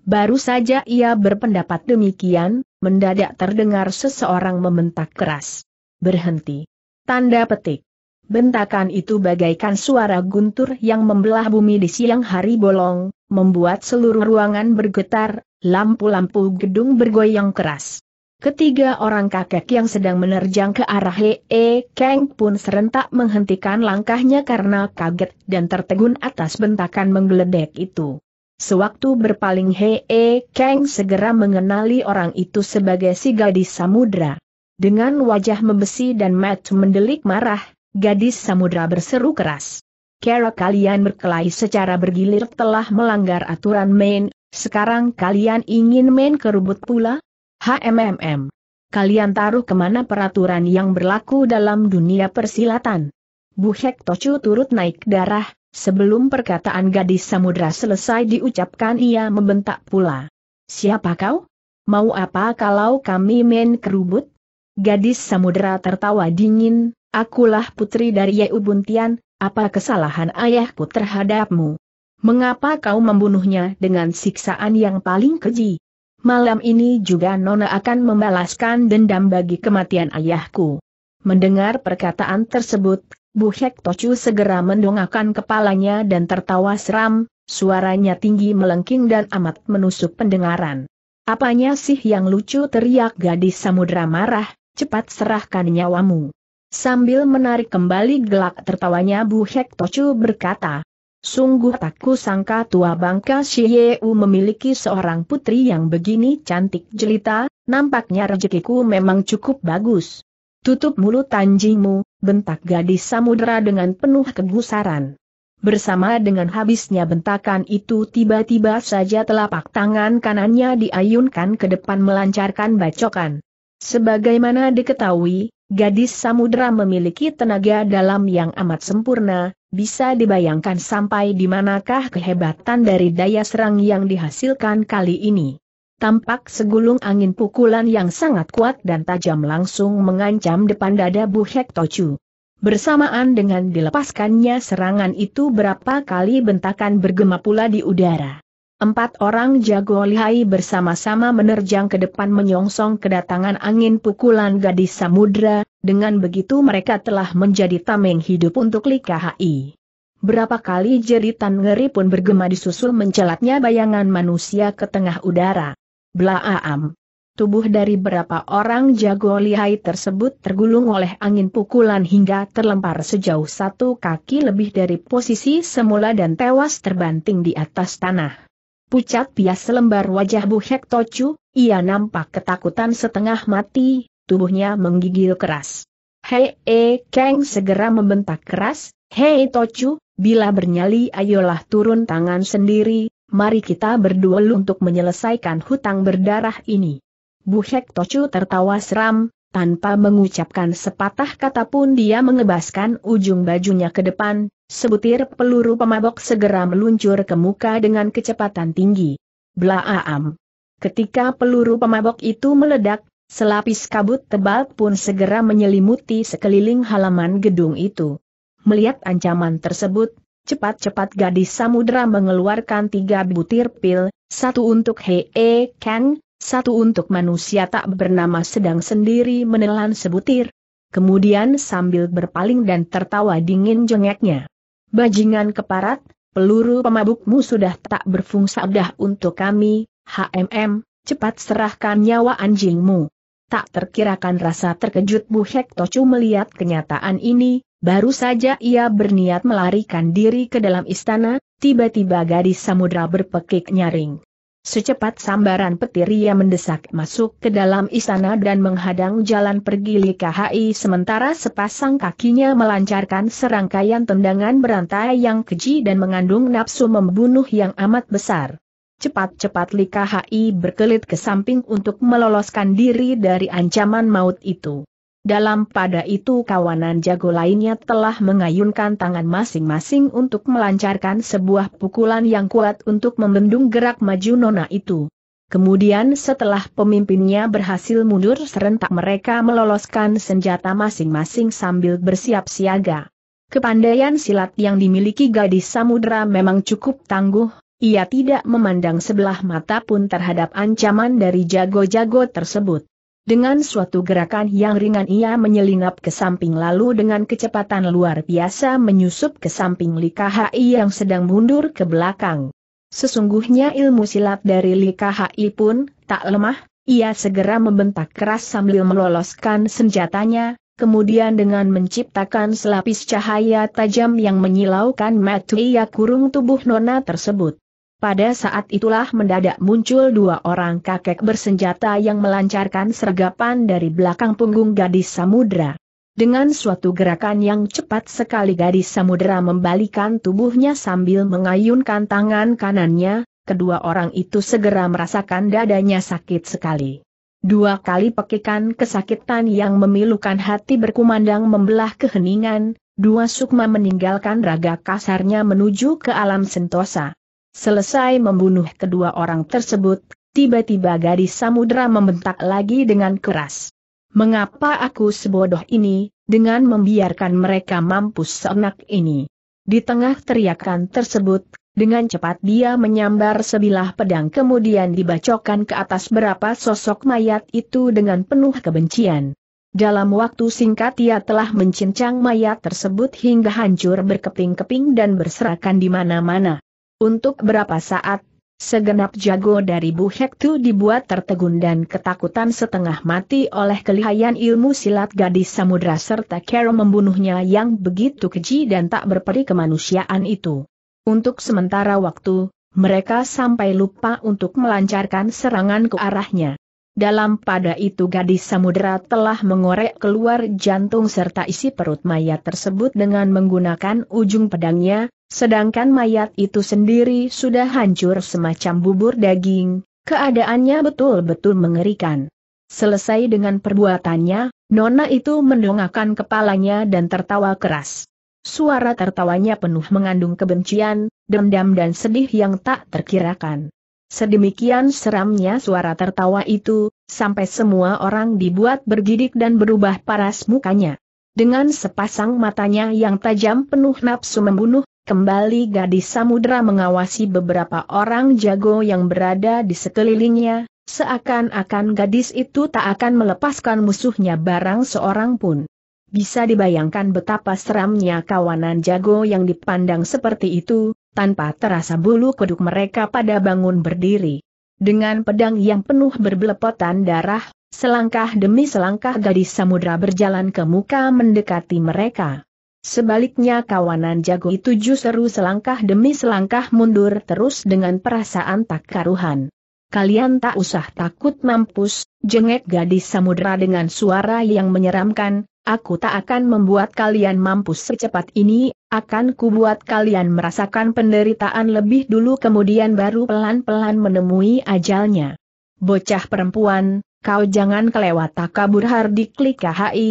Baru saja ia berpendapat demikian, mendadak terdengar seseorang membentak keras. Berhenti. Tanda petik. Bentakan itu bagaikan suara guntur yang membelah bumi di siang hari bolong, membuat seluruh ruangan bergetar, lampu-lampu gedung bergoyang keras. Ketiga orang kakek yang sedang menerjang ke arah Hee Kang pun serentak menghentikan langkahnya karena kaget dan tertegun atas bentakan menggeledek itu. Sewaktu berpaling Hee Kang segera mengenali orang itu sebagai si gadis samudra. Dengan wajah membesi dan mata mendelik marah, gadis samudra berseru keras. Kera kalian berkelahi secara bergilir telah melanggar aturan main, sekarang kalian ingin main kerubut pula? HMMM. Kalian taruh kemana peraturan yang berlaku dalam dunia persilatan? Bu Hek Tocu turut naik darah, Sebelum perkataan gadis samudra selesai diucapkan ia membentak pula. Siapa kau? Mau apa kalau kami main kerubut? Gadis samudra tertawa dingin, akulah putri dari Yeu Buntian, apa kesalahan ayahku terhadapmu? Mengapa kau membunuhnya dengan siksaan yang paling keji? Malam ini juga Nona akan membalaskan dendam bagi kematian ayahku. Mendengar perkataan tersebut, Bu Hek Tocu segera mendongakkan kepalanya dan tertawa seram, suaranya tinggi melengking dan amat menusuk pendengaran. Apanya sih yang lucu teriak gadis samudra marah, cepat serahkan nyawamu. Sambil menarik kembali gelak tertawanya Bu Hek Tocu berkata, Sungguh tak sangka tua bangka Shieu memiliki seorang putri yang begini cantik jelita, nampaknya rezekiku memang cukup bagus. Tutup mulut anjingmu, bentak gadis samudera dengan penuh kegusaran. Bersama dengan habisnya bentakan itu tiba-tiba saja telapak tangan kanannya diayunkan ke depan melancarkan bacokan. Sebagaimana diketahui, gadis samudera memiliki tenaga dalam yang amat sempurna, bisa dibayangkan sampai di manakah kehebatan dari daya serang yang dihasilkan kali ini. Tampak segulung angin pukulan yang sangat kuat dan tajam langsung mengancam depan dada Bu Hek Tochu. Bersamaan dengan dilepaskannya serangan itu berapa kali bentakan bergema pula di udara. Empat orang jago lihai bersama-sama menerjang ke depan menyongsong kedatangan angin pukulan gadis samudra, dengan begitu mereka telah menjadi tameng hidup untuk Likahi. Berapa kali jeritan ngeri pun bergema disusul mencelatnya bayangan manusia ke tengah udara. Blaam. Tubuh dari berapa orang jago lihai tersebut tergulung oleh angin pukulan hingga terlempar sejauh satu kaki lebih dari posisi semula dan tewas terbanting di atas tanah. Pucat pias selembar wajah Bu Hek Tocu, ia nampak ketakutan setengah mati, tubuhnya menggigil keras. Hei E Kang segera membentak keras, Hei Tocu, bila bernyali ayolah turun tangan sendiri, mari kita berduel untuk menyelesaikan hutang berdarah ini. Bu Hek Tocu tertawa seram, tanpa mengucapkan sepatah kata pun dia mengebaskan ujung bajunya ke depan, sebutir peluru pemabok segera meluncur ke muka dengan kecepatan tinggi. Blaam! Ketika peluru pemabok itu meledak, selapis kabut tebal pun segera menyelimuti sekeliling halaman gedung itu. Melihat ancaman tersebut, Cepat-cepat gadis samudera mengeluarkan tiga butir pil, satu untuk Hei -E Kang, satu untuk manusia tak bernama sedang sendiri menelan sebutir. Kemudian sambil berpaling dan tertawa dingin jengeknya. Bajingan keparat, peluru pemabukmu sudah tak berfungsi dah untuk kami, HMM, cepat serahkan nyawa anjingmu. Tak terkirakan rasa terkejut Bu Hek Tocu melihat kenyataan ini, baru saja ia berniat melarikan diri ke dalam istana, tiba-tiba gadis samudra berpekik nyaring. Secepat sambaran petir ia mendesak masuk ke dalam istana dan menghadang jalan pergi LKHI sementara sepasang kakinya melancarkan serangkaian tendangan berantai yang keji dan mengandung nafsu membunuh yang amat besar. Cepat-cepat Li KHI berkelit ke samping untuk meloloskan diri dari ancaman maut itu. Dalam pada itu kawanan jago lainnya telah mengayunkan tangan masing-masing untuk melancarkan sebuah pukulan yang kuat untuk membendung gerak maju nona itu. Kemudian setelah pemimpinnya berhasil mundur serentak mereka meloloskan senjata masing-masing sambil bersiap siaga. Kepandaian silat yang dimiliki gadis samudera memang cukup tangguh, ia tidak memandang sebelah mata pun terhadap ancaman dari jago-jago tersebut. Dengan suatu gerakan yang ringan ia menyelinap ke samping lalu dengan kecepatan luar biasa menyusup ke samping Lika Hai yang sedang mundur ke belakang. Sesungguhnya ilmu silat dari Lika Hai pun tak lemah, ia segera membentak keras sambil meloloskan senjatanya, kemudian dengan menciptakan selapis cahaya tajam yang menyilaukan mata ia kurung tubuh nona tersebut. Pada saat itulah mendadak muncul dua orang kakek bersenjata yang melancarkan sergapan dari belakang punggung gadis samudra. Dengan suatu gerakan yang cepat sekali gadis samudra membalikan tubuhnya sambil mengayunkan tangan kanannya, kedua orang itu segera merasakan dadanya sakit sekali. Dua kali pekikan kesakitan yang memilukan hati berkumandang membelah keheningan, dua sukma meninggalkan raga kasarnya menuju ke alam sentosa. Selesai membunuh kedua orang tersebut, tiba-tiba gadis samudera membentak lagi dengan keras. Mengapa aku sebodoh ini, dengan membiarkan mereka mampus seenak ini? Di tengah teriakan tersebut, dengan cepat dia menyambar sebilah pedang kemudian dibacokan ke atas berapa sosok mayat itu dengan penuh kebencian. Dalam waktu singkat ia telah mencincang mayat tersebut hingga hancur berkeping-keping dan berserakan di mana-mana. Untuk berapa saat, segenap jago dari Bu Hektu dibuat tertegun dan ketakutan setengah mati oleh kelihayan ilmu silat gadis samudra serta Carol membunuhnya yang begitu keji dan tak berperi kemanusiaan itu. Untuk sementara waktu, mereka sampai lupa untuk melancarkan serangan ke arahnya. Dalam pada itu gadis samudera telah mengorek keluar jantung serta isi perut mayat tersebut dengan menggunakan ujung pedangnya, sedangkan mayat itu sendiri sudah hancur semacam bubur daging, keadaannya betul-betul mengerikan. Selesai dengan perbuatannya, Nona itu mendongakkan kepalanya dan tertawa keras. Suara tertawanya penuh mengandung kebencian, dendam dan sedih yang tak terkirakan. Sedemikian seramnya suara tertawa itu, sampai semua orang dibuat bergidik dan berubah paras mukanya. Dengan sepasang matanya yang tajam penuh nafsu membunuh, kembali gadis samudera mengawasi beberapa orang jago yang berada di sekelilingnya, seakan-akan gadis itu tak akan melepaskan musuhnya barang seorang pun. Bisa dibayangkan betapa seramnya kawanan jago yang dipandang seperti itu, tanpa terasa bulu kuduk mereka pada bangun berdiri. Dengan pedang yang penuh berbelepotan darah, selangkah demi selangkah gadis samudra berjalan ke muka mendekati mereka. Sebaliknya kawanan jago itu justru selangkah demi selangkah mundur terus dengan perasaan tak karuhan. Kalian tak usah takut mampus, jengek gadis samudra dengan suara yang menyeramkan, aku tak akan membuat kalian mampus secepat ini, akan kubuat kalian merasakan penderitaan lebih dulu kemudian baru pelan-pelan menemui ajalnya. Bocah perempuan, kau jangan kelewat tak kabur hardik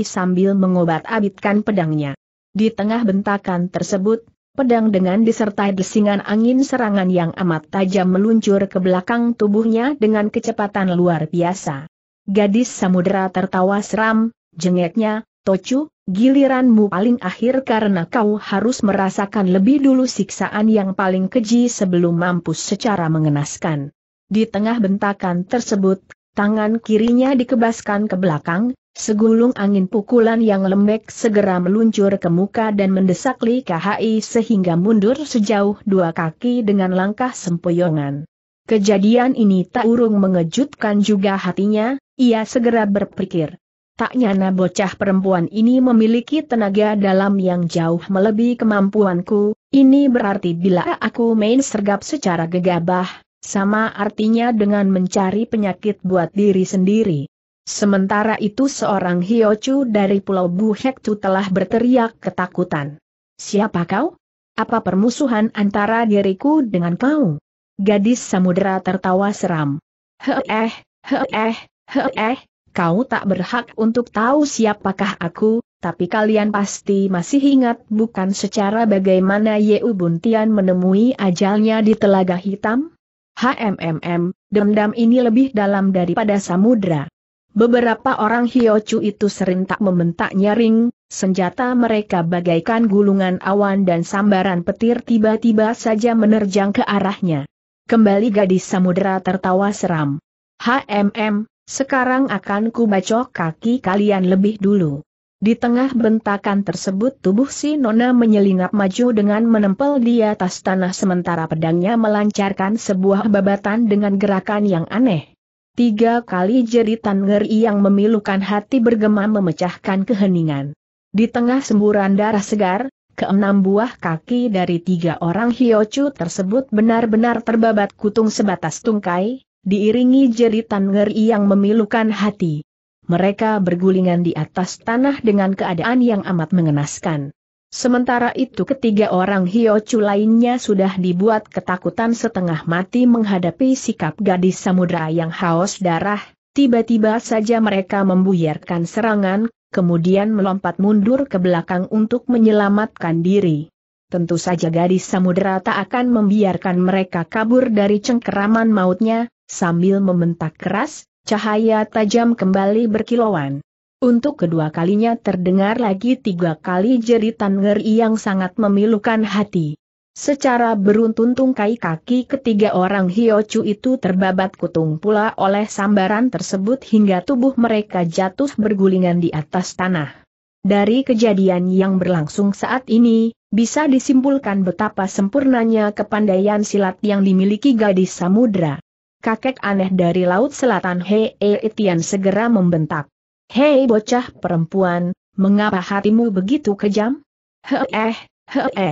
sambil mengobat-abitkan pedangnya. Di tengah bentakan tersebut, pedang dengan disertai desingan angin serangan yang amat tajam meluncur ke belakang tubuhnya dengan kecepatan luar biasa. Gadis samudera tertawa seram, jengeknya, Tocu, giliranmu paling akhir karena kau harus merasakan lebih dulu siksaan yang paling keji sebelum mampus secara mengenaskan. Di tengah bentakan tersebut, tangan kirinya dikebaskan ke belakang, segulung angin pukulan yang lembek segera meluncur ke muka dan mendesak Li KHI sehingga mundur sejauh dua kaki dengan langkah sempoyongan. Kejadian ini tak urung mengejutkan juga hatinya, ia segera berpikir, Tak nyana bocah perempuan ini memiliki tenaga dalam yang jauh melebihi kemampuanku, ini berarti bila aku main sergap secara gegabah, sama artinya dengan mencari penyakit buat diri sendiri. Sementara itu seorang Hiochu dari Pulau Buhektu telah berteriak ketakutan. Siapa kau? Apa permusuhan antara diriku dengan kau? Gadis samudera tertawa seram. Heh, heh, heh, eh. Kau tak berhak untuk tahu siapakah aku, tapi kalian pasti masih ingat bukan secara bagaimana Yeu Buntian menemui ajalnya di Telaga Hitam? HMMM, dendam ini lebih dalam daripada samudra. Beberapa orang Hiochu itu serentak membentak nyaring, senjata mereka bagaikan gulungan awan dan sambaran petir tiba-tiba saja menerjang ke arahnya. Kembali gadis samudera tertawa seram. HMM, sekarang akan kubacok kaki kalian lebih dulu. Di tengah bentakan tersebut tubuh si Nona menyelinap maju dengan menempel di atas tanah sementara pedangnya melancarkan sebuah babatan dengan gerakan yang aneh. Tiga kali jeritan ngeri yang memilukan hati bergema memecahkan keheningan. Di tengah semburan darah segar, keenam buah kaki dari tiga orang Hiochu tersebut benar-benar terbabat kutung sebatas tungkai, diiringi jeritan ngeri yang memilukan hati. Mereka bergulingan di atas tanah dengan keadaan yang amat mengenaskan. Sementara itu ketiga orang Hiochu lainnya sudah dibuat ketakutan setengah mati menghadapi sikap gadis samudera yang haus darah, tiba-tiba saja mereka membuyarkan serangan, kemudian melompat mundur ke belakang untuk menyelamatkan diri. Tentu saja gadis samudera tak akan membiarkan mereka kabur dari cengkeraman mautnya, Sambil membentak keras, cahaya tajam kembali berkilauan. Untuk kedua kalinya terdengar lagi tiga kali jeritan ngeri yang sangat memilukan hati. Secara beruntun tungkai kaki ketiga orang Hiochu itu terbabat kutung pula oleh sambaran tersebut hingga tubuh mereka jatuh bergulingan di atas tanah. Dari kejadian yang berlangsung saat ini, bisa disimpulkan betapa sempurnanya kepandaian silat yang dimiliki gadis samudra kakek aneh dari Laut Selatan Hei Etian segera membentak. Hei bocah perempuan, mengapa hatimu begitu kejam? heeh. hei, e.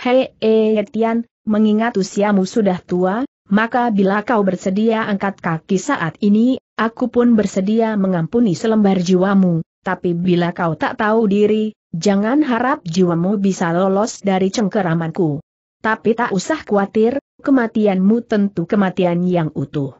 hei Etian, mengingat usiamu sudah tua, maka bila kau bersedia angkat kaki saat ini, aku pun bersedia mengampuni selembar jiwamu, tapi bila kau tak tahu diri, jangan harap jiwamu bisa lolos dari cengkeramanku. Tapi tak usah khawatir, kematianmu tentu kematian yang utuh.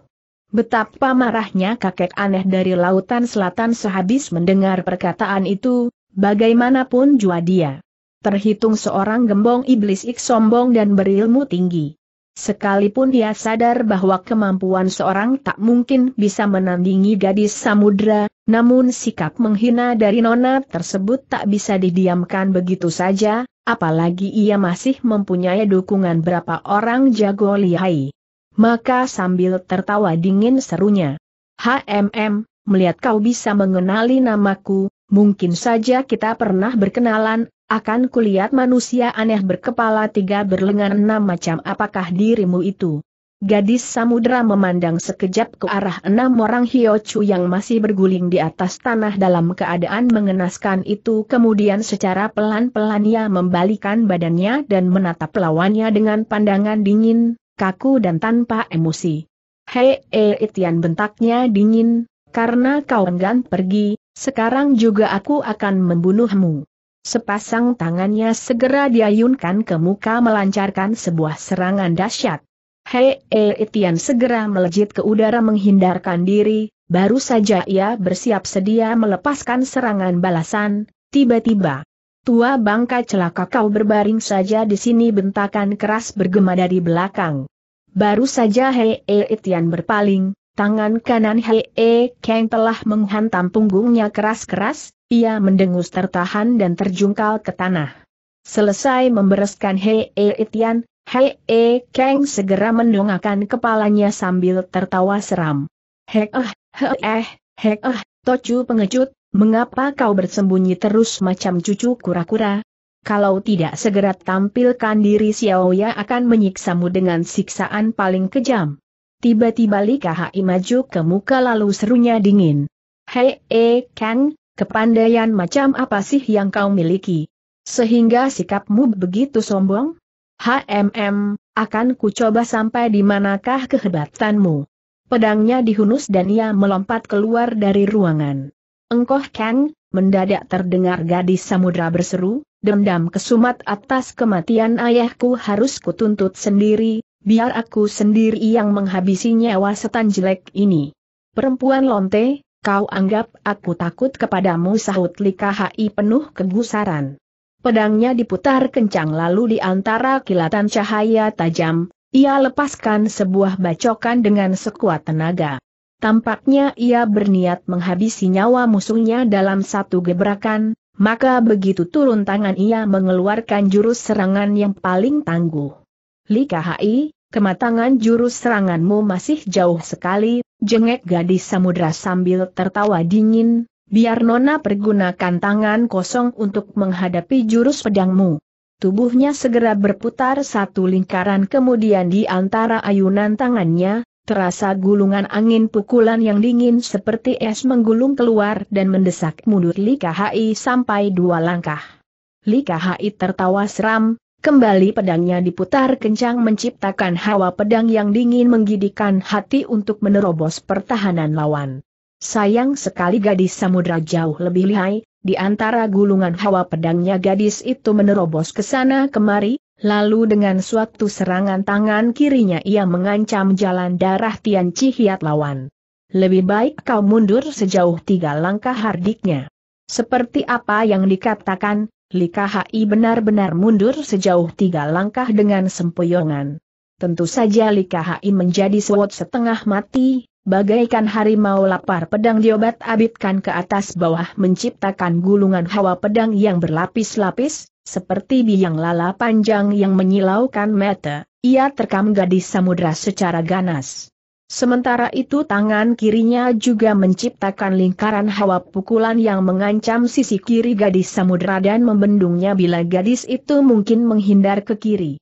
Betapa marahnya kakek aneh dari lautan selatan sehabis mendengar perkataan itu, bagaimanapun jua dia. Terhitung seorang gembong iblis ik sombong dan berilmu tinggi. Sekalipun dia sadar bahwa kemampuan seorang tak mungkin bisa menandingi gadis samudra, namun sikap menghina dari nona tersebut tak bisa didiamkan begitu saja, apalagi ia masih mempunyai dukungan berapa orang jago lihai. Maka sambil tertawa dingin serunya, HMM, melihat kau bisa mengenali namaku, mungkin saja kita pernah berkenalan, akan kulihat manusia aneh berkepala tiga berlengan enam macam apakah dirimu itu. Gadis samudera memandang sekejap ke arah enam orang Hiochu yang masih berguling di atas tanah dalam keadaan mengenaskan itu kemudian secara pelan-pelan ia membalikan badannya dan menatap lawannya dengan pandangan dingin, kaku dan tanpa emosi. Hei, eh, Itian bentaknya dingin, karena kau enggan pergi, sekarang juga aku akan membunuhmu. Sepasang tangannya segera diayunkan ke muka melancarkan sebuah serangan dahsyat. Hei eh, Etian segera melejit ke udara menghindarkan diri, baru saja ia bersiap sedia melepaskan serangan balasan, tiba-tiba. Tua bangka celaka kau berbaring saja di sini bentakan keras bergema dari belakang. Baru saja Hei eh, Etian berpaling, tangan kanan Hei eh, Kang telah menghantam punggungnya keras-keras, ia mendengus tertahan dan terjungkal ke tanah. Selesai membereskan Hei Etian, Hei eh, Kang segera mendongakkan kepalanya sambil tertawa seram. Heh, eh, hek eh, eh, tocu pengecut, mengapa kau bersembunyi terus macam cucu kura-kura? Kalau tidak segera tampilkan diri Xiaoya akan menyiksamu dengan siksaan paling kejam. Tiba-tiba Li Kahai maju ke muka lalu serunya dingin. Hei eh, Kang, kepandaian macam apa sih yang kau miliki? Sehingga sikapmu begitu sombong? HMM, akan kucoba sampai di manakah kehebatanmu. Pedangnya dihunus dan ia melompat keluar dari ruangan. Engkoh Kang, mendadak terdengar gadis samudra berseru, dendam kesumat atas kematian ayahku harus kutuntut sendiri, biar aku sendiri yang menghabisi nyawa setan jelek ini. Perempuan lonte, kau anggap aku takut kepadamu sahut Lika Hai penuh kegusaran. Pedangnya diputar kencang lalu di antara kilatan cahaya tajam, ia lepaskan sebuah bacokan dengan sekuat tenaga. Tampaknya ia berniat menghabisi nyawa musuhnya dalam satu gebrakan, maka begitu turun tangan ia mengeluarkan jurus serangan yang paling tangguh. Li Hai, kematangan jurus seranganmu masih jauh sekali, jengek gadis samudra sambil tertawa dingin, Biar Nona pergunakan tangan kosong untuk menghadapi jurus pedangmu. Tubuhnya segera berputar satu lingkaran kemudian di antara ayunan tangannya, terasa gulungan angin pukulan yang dingin seperti es menggulung keluar dan mendesak mundur Li KHI sampai dua langkah. Li KHI tertawa seram, kembali pedangnya diputar kencang menciptakan hawa pedang yang dingin menggidikan hati untuk menerobos pertahanan lawan. Sayang sekali gadis samudra jauh lebih lihai, di antara gulungan hawa pedangnya gadis itu menerobos ke sana kemari, lalu dengan suatu serangan tangan kirinya ia mengancam jalan darah Tian Cihiat lawan. Lebih baik kau mundur sejauh tiga langkah hardiknya. Seperti apa yang dikatakan, Lika Hai benar-benar mundur sejauh tiga langkah dengan sempoyongan. Tentu saja Lika Hai menjadi sewot setengah mati, Bagaikan harimau lapar pedang diobat abitkan ke atas bawah menciptakan gulungan hawa pedang yang berlapis-lapis, seperti biang lala panjang yang menyilaukan mata, ia terkam gadis samudra secara ganas. Sementara itu tangan kirinya juga menciptakan lingkaran hawa pukulan yang mengancam sisi kiri gadis samudra dan membendungnya bila gadis itu mungkin menghindar ke kiri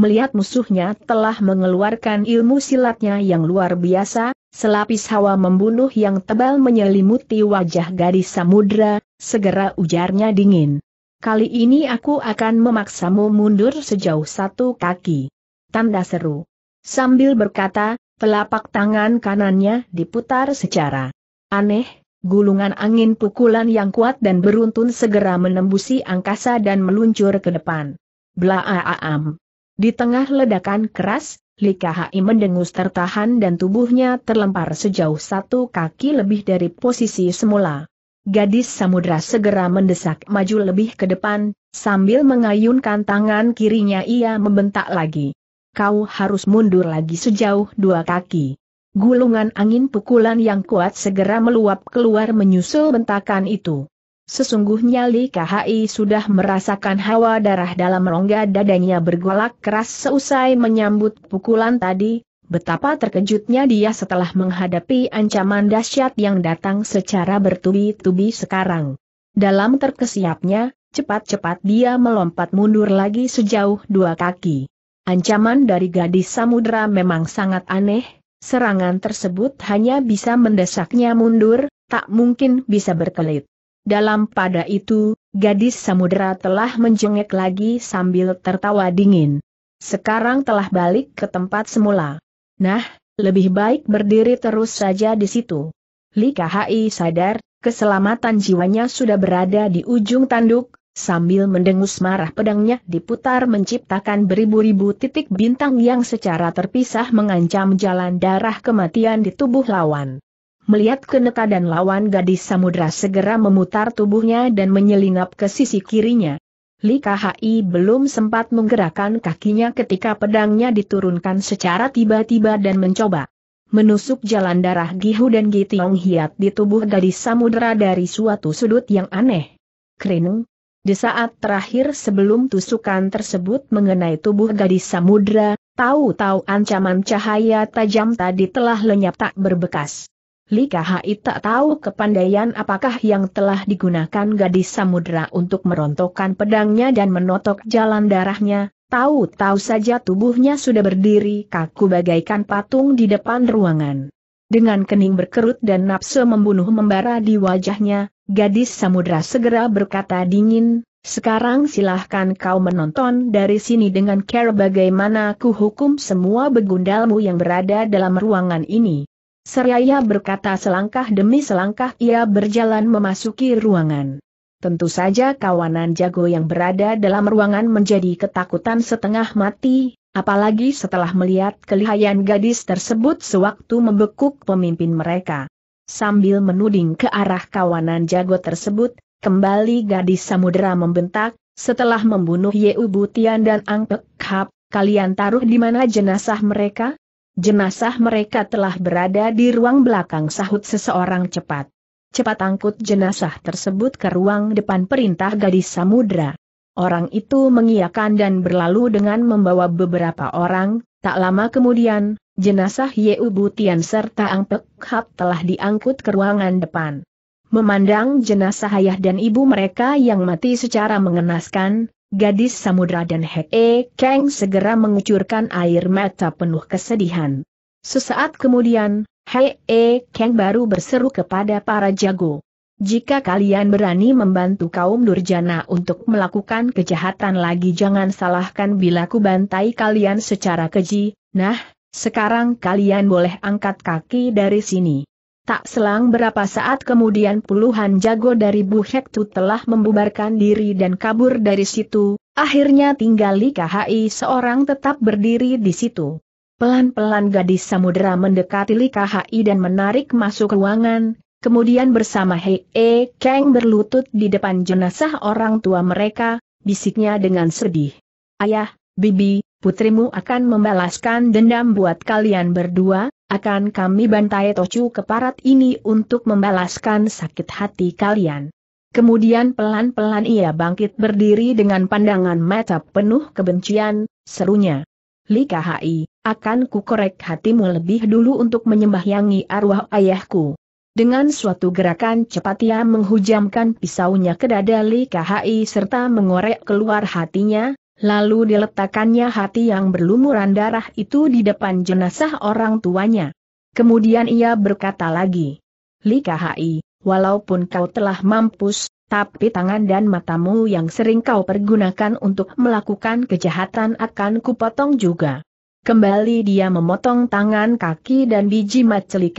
melihat musuhnya telah mengeluarkan ilmu silatnya yang luar biasa, selapis hawa membunuh yang tebal menyelimuti wajah gadis samudra, segera ujarnya dingin. Kali ini aku akan memaksamu mundur sejauh satu kaki. Tanda seru. Sambil berkata, telapak tangan kanannya diputar secara aneh, Gulungan angin pukulan yang kuat dan beruntun segera menembusi angkasa dan meluncur ke depan. Blaaam. Di tengah ledakan keras, Likahi mendengus tertahan dan tubuhnya terlempar sejauh satu kaki lebih dari posisi semula. Gadis samudra segera mendesak maju lebih ke depan, sambil mengayunkan tangan kirinya ia membentak lagi. Kau harus mundur lagi sejauh dua kaki. Gulungan angin pukulan yang kuat segera meluap keluar menyusul bentakan itu. Sesungguhnya Li KHI sudah merasakan hawa darah dalam rongga dadanya bergolak keras seusai menyambut pukulan tadi, betapa terkejutnya dia setelah menghadapi ancaman dahsyat yang datang secara bertubi-tubi sekarang. Dalam terkesiapnya, cepat-cepat dia melompat mundur lagi sejauh dua kaki. Ancaman dari gadis samudera memang sangat aneh, serangan tersebut hanya bisa mendesaknya mundur, tak mungkin bisa berkelit. Dalam pada itu, gadis samudera telah menjengek lagi sambil tertawa dingin. Sekarang telah balik ke tempat semula. Nah, lebih baik berdiri terus saja di situ. Li Kai sadar, keselamatan jiwanya sudah berada di ujung tanduk, sambil mendengus marah pedangnya diputar menciptakan beribu-ribu titik bintang yang secara terpisah mengancam jalan darah kematian di tubuh lawan. Melihat ke dan lawan gadis samudra segera memutar tubuhnya dan menyelinap ke sisi kirinya. Li Khi belum sempat menggerakkan kakinya ketika pedangnya diturunkan secara tiba-tiba dan mencoba menusuk jalan darah Gihu dan Gitiong Hiat di tubuh gadis samudra dari suatu sudut yang aneh. Krenung. Di saat terakhir sebelum tusukan tersebut mengenai tubuh gadis samudra, tahu-tahu ancaman cahaya tajam tadi telah lenyap tak berbekas. Lika Kahai tak tahu kepandaian apakah yang telah digunakan gadis samudera untuk merontokkan pedangnya dan menotok jalan darahnya, tahu-tahu saja tubuhnya sudah berdiri kaku bagaikan patung di depan ruangan. Dengan kening berkerut dan nafsu membunuh membara di wajahnya, gadis samudera segera berkata dingin, sekarang silahkan kau menonton dari sini dengan care bagaimana ku hukum semua begundalmu yang berada dalam ruangan ini. Seraya berkata selangkah demi selangkah ia berjalan memasuki ruangan. Tentu saja kawanan jago yang berada dalam ruangan menjadi ketakutan setengah mati, apalagi setelah melihat kelihayan gadis tersebut sewaktu membekuk pemimpin mereka. Sambil menuding ke arah kawanan jago tersebut, kembali gadis samudera membentak, setelah membunuh Yeubutian dan Angpek kalian taruh di mana jenazah mereka? Jenazah mereka telah berada di ruang belakang sahut seseorang cepat. Cepat angkut jenazah tersebut ke ruang depan perintah gadis samudra. Orang itu mengiyakan dan berlalu dengan membawa beberapa orang, tak lama kemudian, jenazah Yeu Butian serta Ang Pek Hap telah diangkut ke ruangan depan. Memandang jenazah ayah dan ibu mereka yang mati secara mengenaskan, gadis samudra dan Hee Kang segera mengucurkan air mata penuh kesedihan. Sesaat kemudian, Hee Kang baru berseru kepada para jago. Jika kalian berani membantu kaum Durjana untuk melakukan kejahatan lagi jangan salahkan bila ku bantai kalian secara keji, nah, sekarang kalian boleh angkat kaki dari sini. Tak selang berapa saat kemudian puluhan jago dari Bu Hektu telah membubarkan diri dan kabur dari situ, akhirnya tinggal Li KHI seorang tetap berdiri di situ. Pelan-pelan gadis samudera mendekati Li KHI dan menarik masuk ruangan, kemudian bersama Hei E Kang berlutut di depan jenazah orang tua mereka, bisiknya dengan sedih. Ayah, Bibi, putrimu akan membalaskan dendam buat kalian berdua, akan kami bantai tocu keparat ini untuk membalaskan sakit hati kalian. Kemudian pelan-pelan ia bangkit berdiri dengan pandangan mata penuh kebencian, serunya. Li Kai, akan kukorek hatimu lebih dulu untuk menyembahyangi arwah ayahku. Dengan suatu gerakan cepat ia menghujamkan pisaunya ke dada Li Kai serta mengorek keluar hatinya, lalu diletakkannya hati yang berlumuran darah itu di depan jenazah orang tuanya. Kemudian ia berkata lagi, Li Kahai, walaupun kau telah mampus, tapi tangan dan matamu yang sering kau pergunakan untuk melakukan kejahatan akan kupotong juga. Kembali dia memotong tangan kaki dan biji mata Li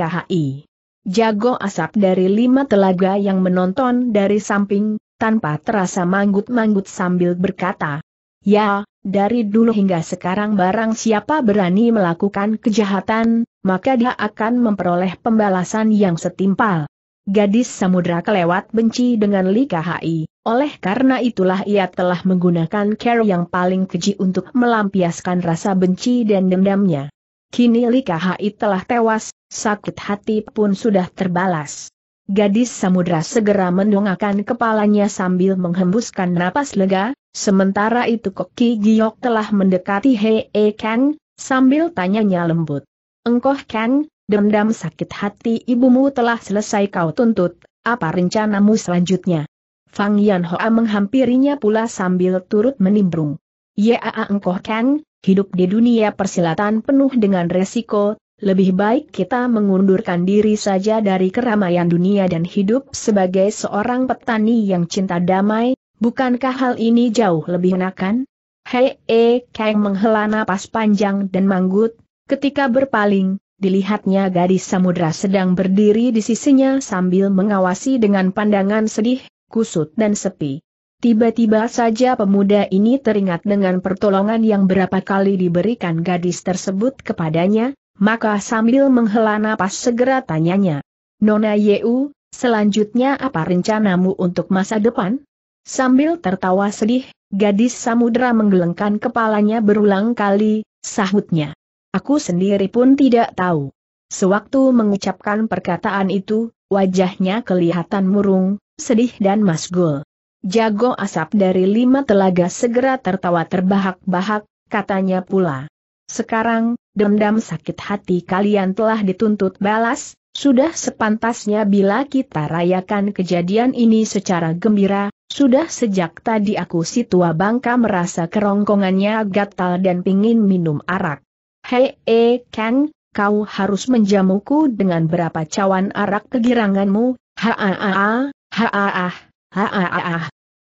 Jago asap dari lima telaga yang menonton dari samping, tanpa terasa manggut-manggut sambil berkata, Ya, dari dulu hingga sekarang barang siapa berani melakukan kejahatan, maka dia akan memperoleh pembalasan yang setimpal. Gadis samudra kelewat benci dengan Li Kahai, oleh karena itulah ia telah menggunakan care yang paling keji untuk melampiaskan rasa benci dan dendamnya. Kini Li Kahai telah tewas, sakit hati pun sudah terbalas. Gadis samudra segera mendongakkan kepalanya sambil menghembuskan napas lega, Sementara itu Koki Giok telah mendekati Hei e Kang, sambil tanyanya lembut. Engkoh Kang, dendam sakit hati ibumu telah selesai kau tuntut, apa rencanamu selanjutnya? Fang Yan Hoa menghampirinya pula sambil turut menimbrung. Yaa engkoh Kang, hidup di dunia persilatan penuh dengan resiko, lebih baik kita mengundurkan diri saja dari keramaian dunia dan hidup sebagai seorang petani yang cinta damai, Bukankah hal ini jauh lebih enakan? Hei, e, Kang menghela napas panjang dan manggut, ketika berpaling, dilihatnya gadis samudra sedang berdiri di sisinya sambil mengawasi dengan pandangan sedih, kusut dan sepi. Tiba-tiba saja pemuda ini teringat dengan pertolongan yang berapa kali diberikan gadis tersebut kepadanya, maka sambil menghela napas segera tanyanya. Nona Yeu, selanjutnya apa rencanamu untuk masa depan? Sambil tertawa sedih, gadis samudera menggelengkan kepalanya berulang kali, sahutnya. Aku sendiri pun tidak tahu. Sewaktu mengucapkan perkataan itu, wajahnya kelihatan murung, sedih dan masgul. Jago asap dari lima telaga segera tertawa terbahak-bahak, katanya pula. Sekarang, dendam sakit hati kalian telah dituntut balas, sudah sepantasnya bila kita rayakan kejadian ini secara gembira, sudah sejak tadi aku si tua bangka merasa kerongkongannya gatal dan pingin minum arak. Hei, eh, Kang, kau harus menjamuku dengan berapa cawan arak kegiranganmu, ha ah, ah, ah, ha ha ha ha ha ha ha ha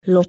Lo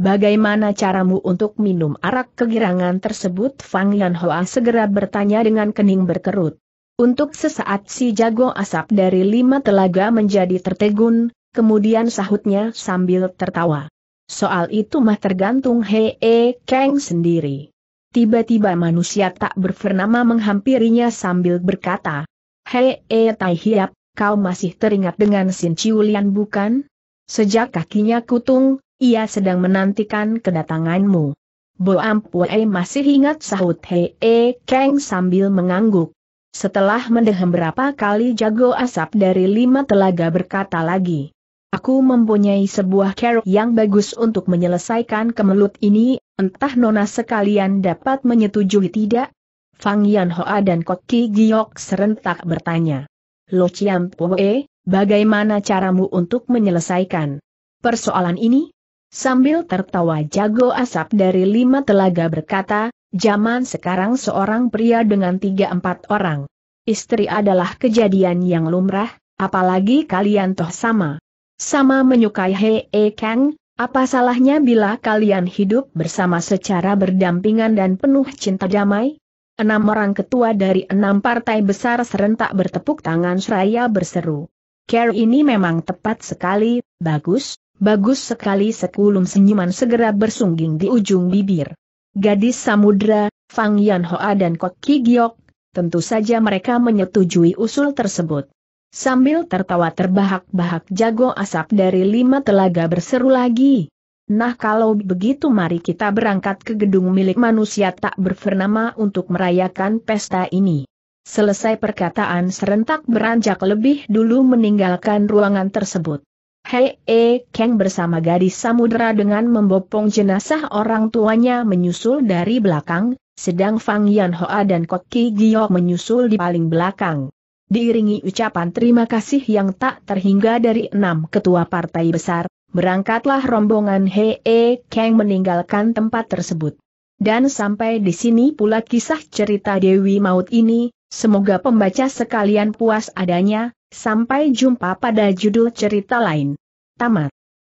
Bagaimana caramu untuk minum arak kegirangan tersebut? Fang Yan Hoa segera bertanya dengan kening berkerut. Untuk sesaat si jago asap dari lima telaga menjadi tertegun, kemudian sahutnya sambil tertawa. Soal itu mah tergantung Hee Kang sendiri. Tiba-tiba manusia tak berfernama menghampirinya sambil berkata, Hei e Tai Hiap, kau masih teringat dengan Sin Ciulian bukan? Sejak kakinya kutung, ia sedang menantikan kedatanganmu. Bo Ampue eh, masih ingat sahut Hei e Kang sambil mengangguk. Setelah mendehem berapa kali jago asap dari lima telaga berkata lagi, Aku mempunyai sebuah cara yang bagus untuk menyelesaikan kemelut ini, entah nona sekalian dapat menyetujui tidak? Fang Yan Hoa dan Koki Giok serentak bertanya. Lo Chiam Poe, bagaimana caramu untuk menyelesaikan persoalan ini? Sambil tertawa jago asap dari lima telaga berkata, zaman sekarang seorang pria dengan tiga empat orang. Istri adalah kejadian yang lumrah, apalagi kalian toh sama. Sama menyukai Hei e Kang, apa salahnya bila kalian hidup bersama secara berdampingan dan penuh cinta damai? Enam orang ketua dari enam partai besar serentak bertepuk tangan seraya berseru. Care ini memang tepat sekali, bagus, bagus sekali sekulum senyuman segera bersungging di ujung bibir. Gadis Samudra, Fang Yan Hoa dan Kok Ki Giok, tentu saja mereka menyetujui usul tersebut. Sambil tertawa terbahak-bahak jago asap dari lima telaga berseru lagi. Nah kalau begitu mari kita berangkat ke gedung milik manusia tak berfernama untuk merayakan pesta ini. Selesai perkataan serentak beranjak lebih dulu meninggalkan ruangan tersebut. Hei E Kang bersama gadis samudera dengan membopong jenazah orang tuanya menyusul dari belakang, sedang Fang Yan Hoa dan Ki Giok menyusul di paling belakang diiringi ucapan terima kasih yang tak terhingga dari enam ketua partai besar, berangkatlah rombongan Hee Kang meninggalkan tempat tersebut. Dan sampai di sini pula kisah cerita Dewi Maut ini, semoga pembaca sekalian puas adanya, sampai jumpa pada judul cerita lain. Tamat.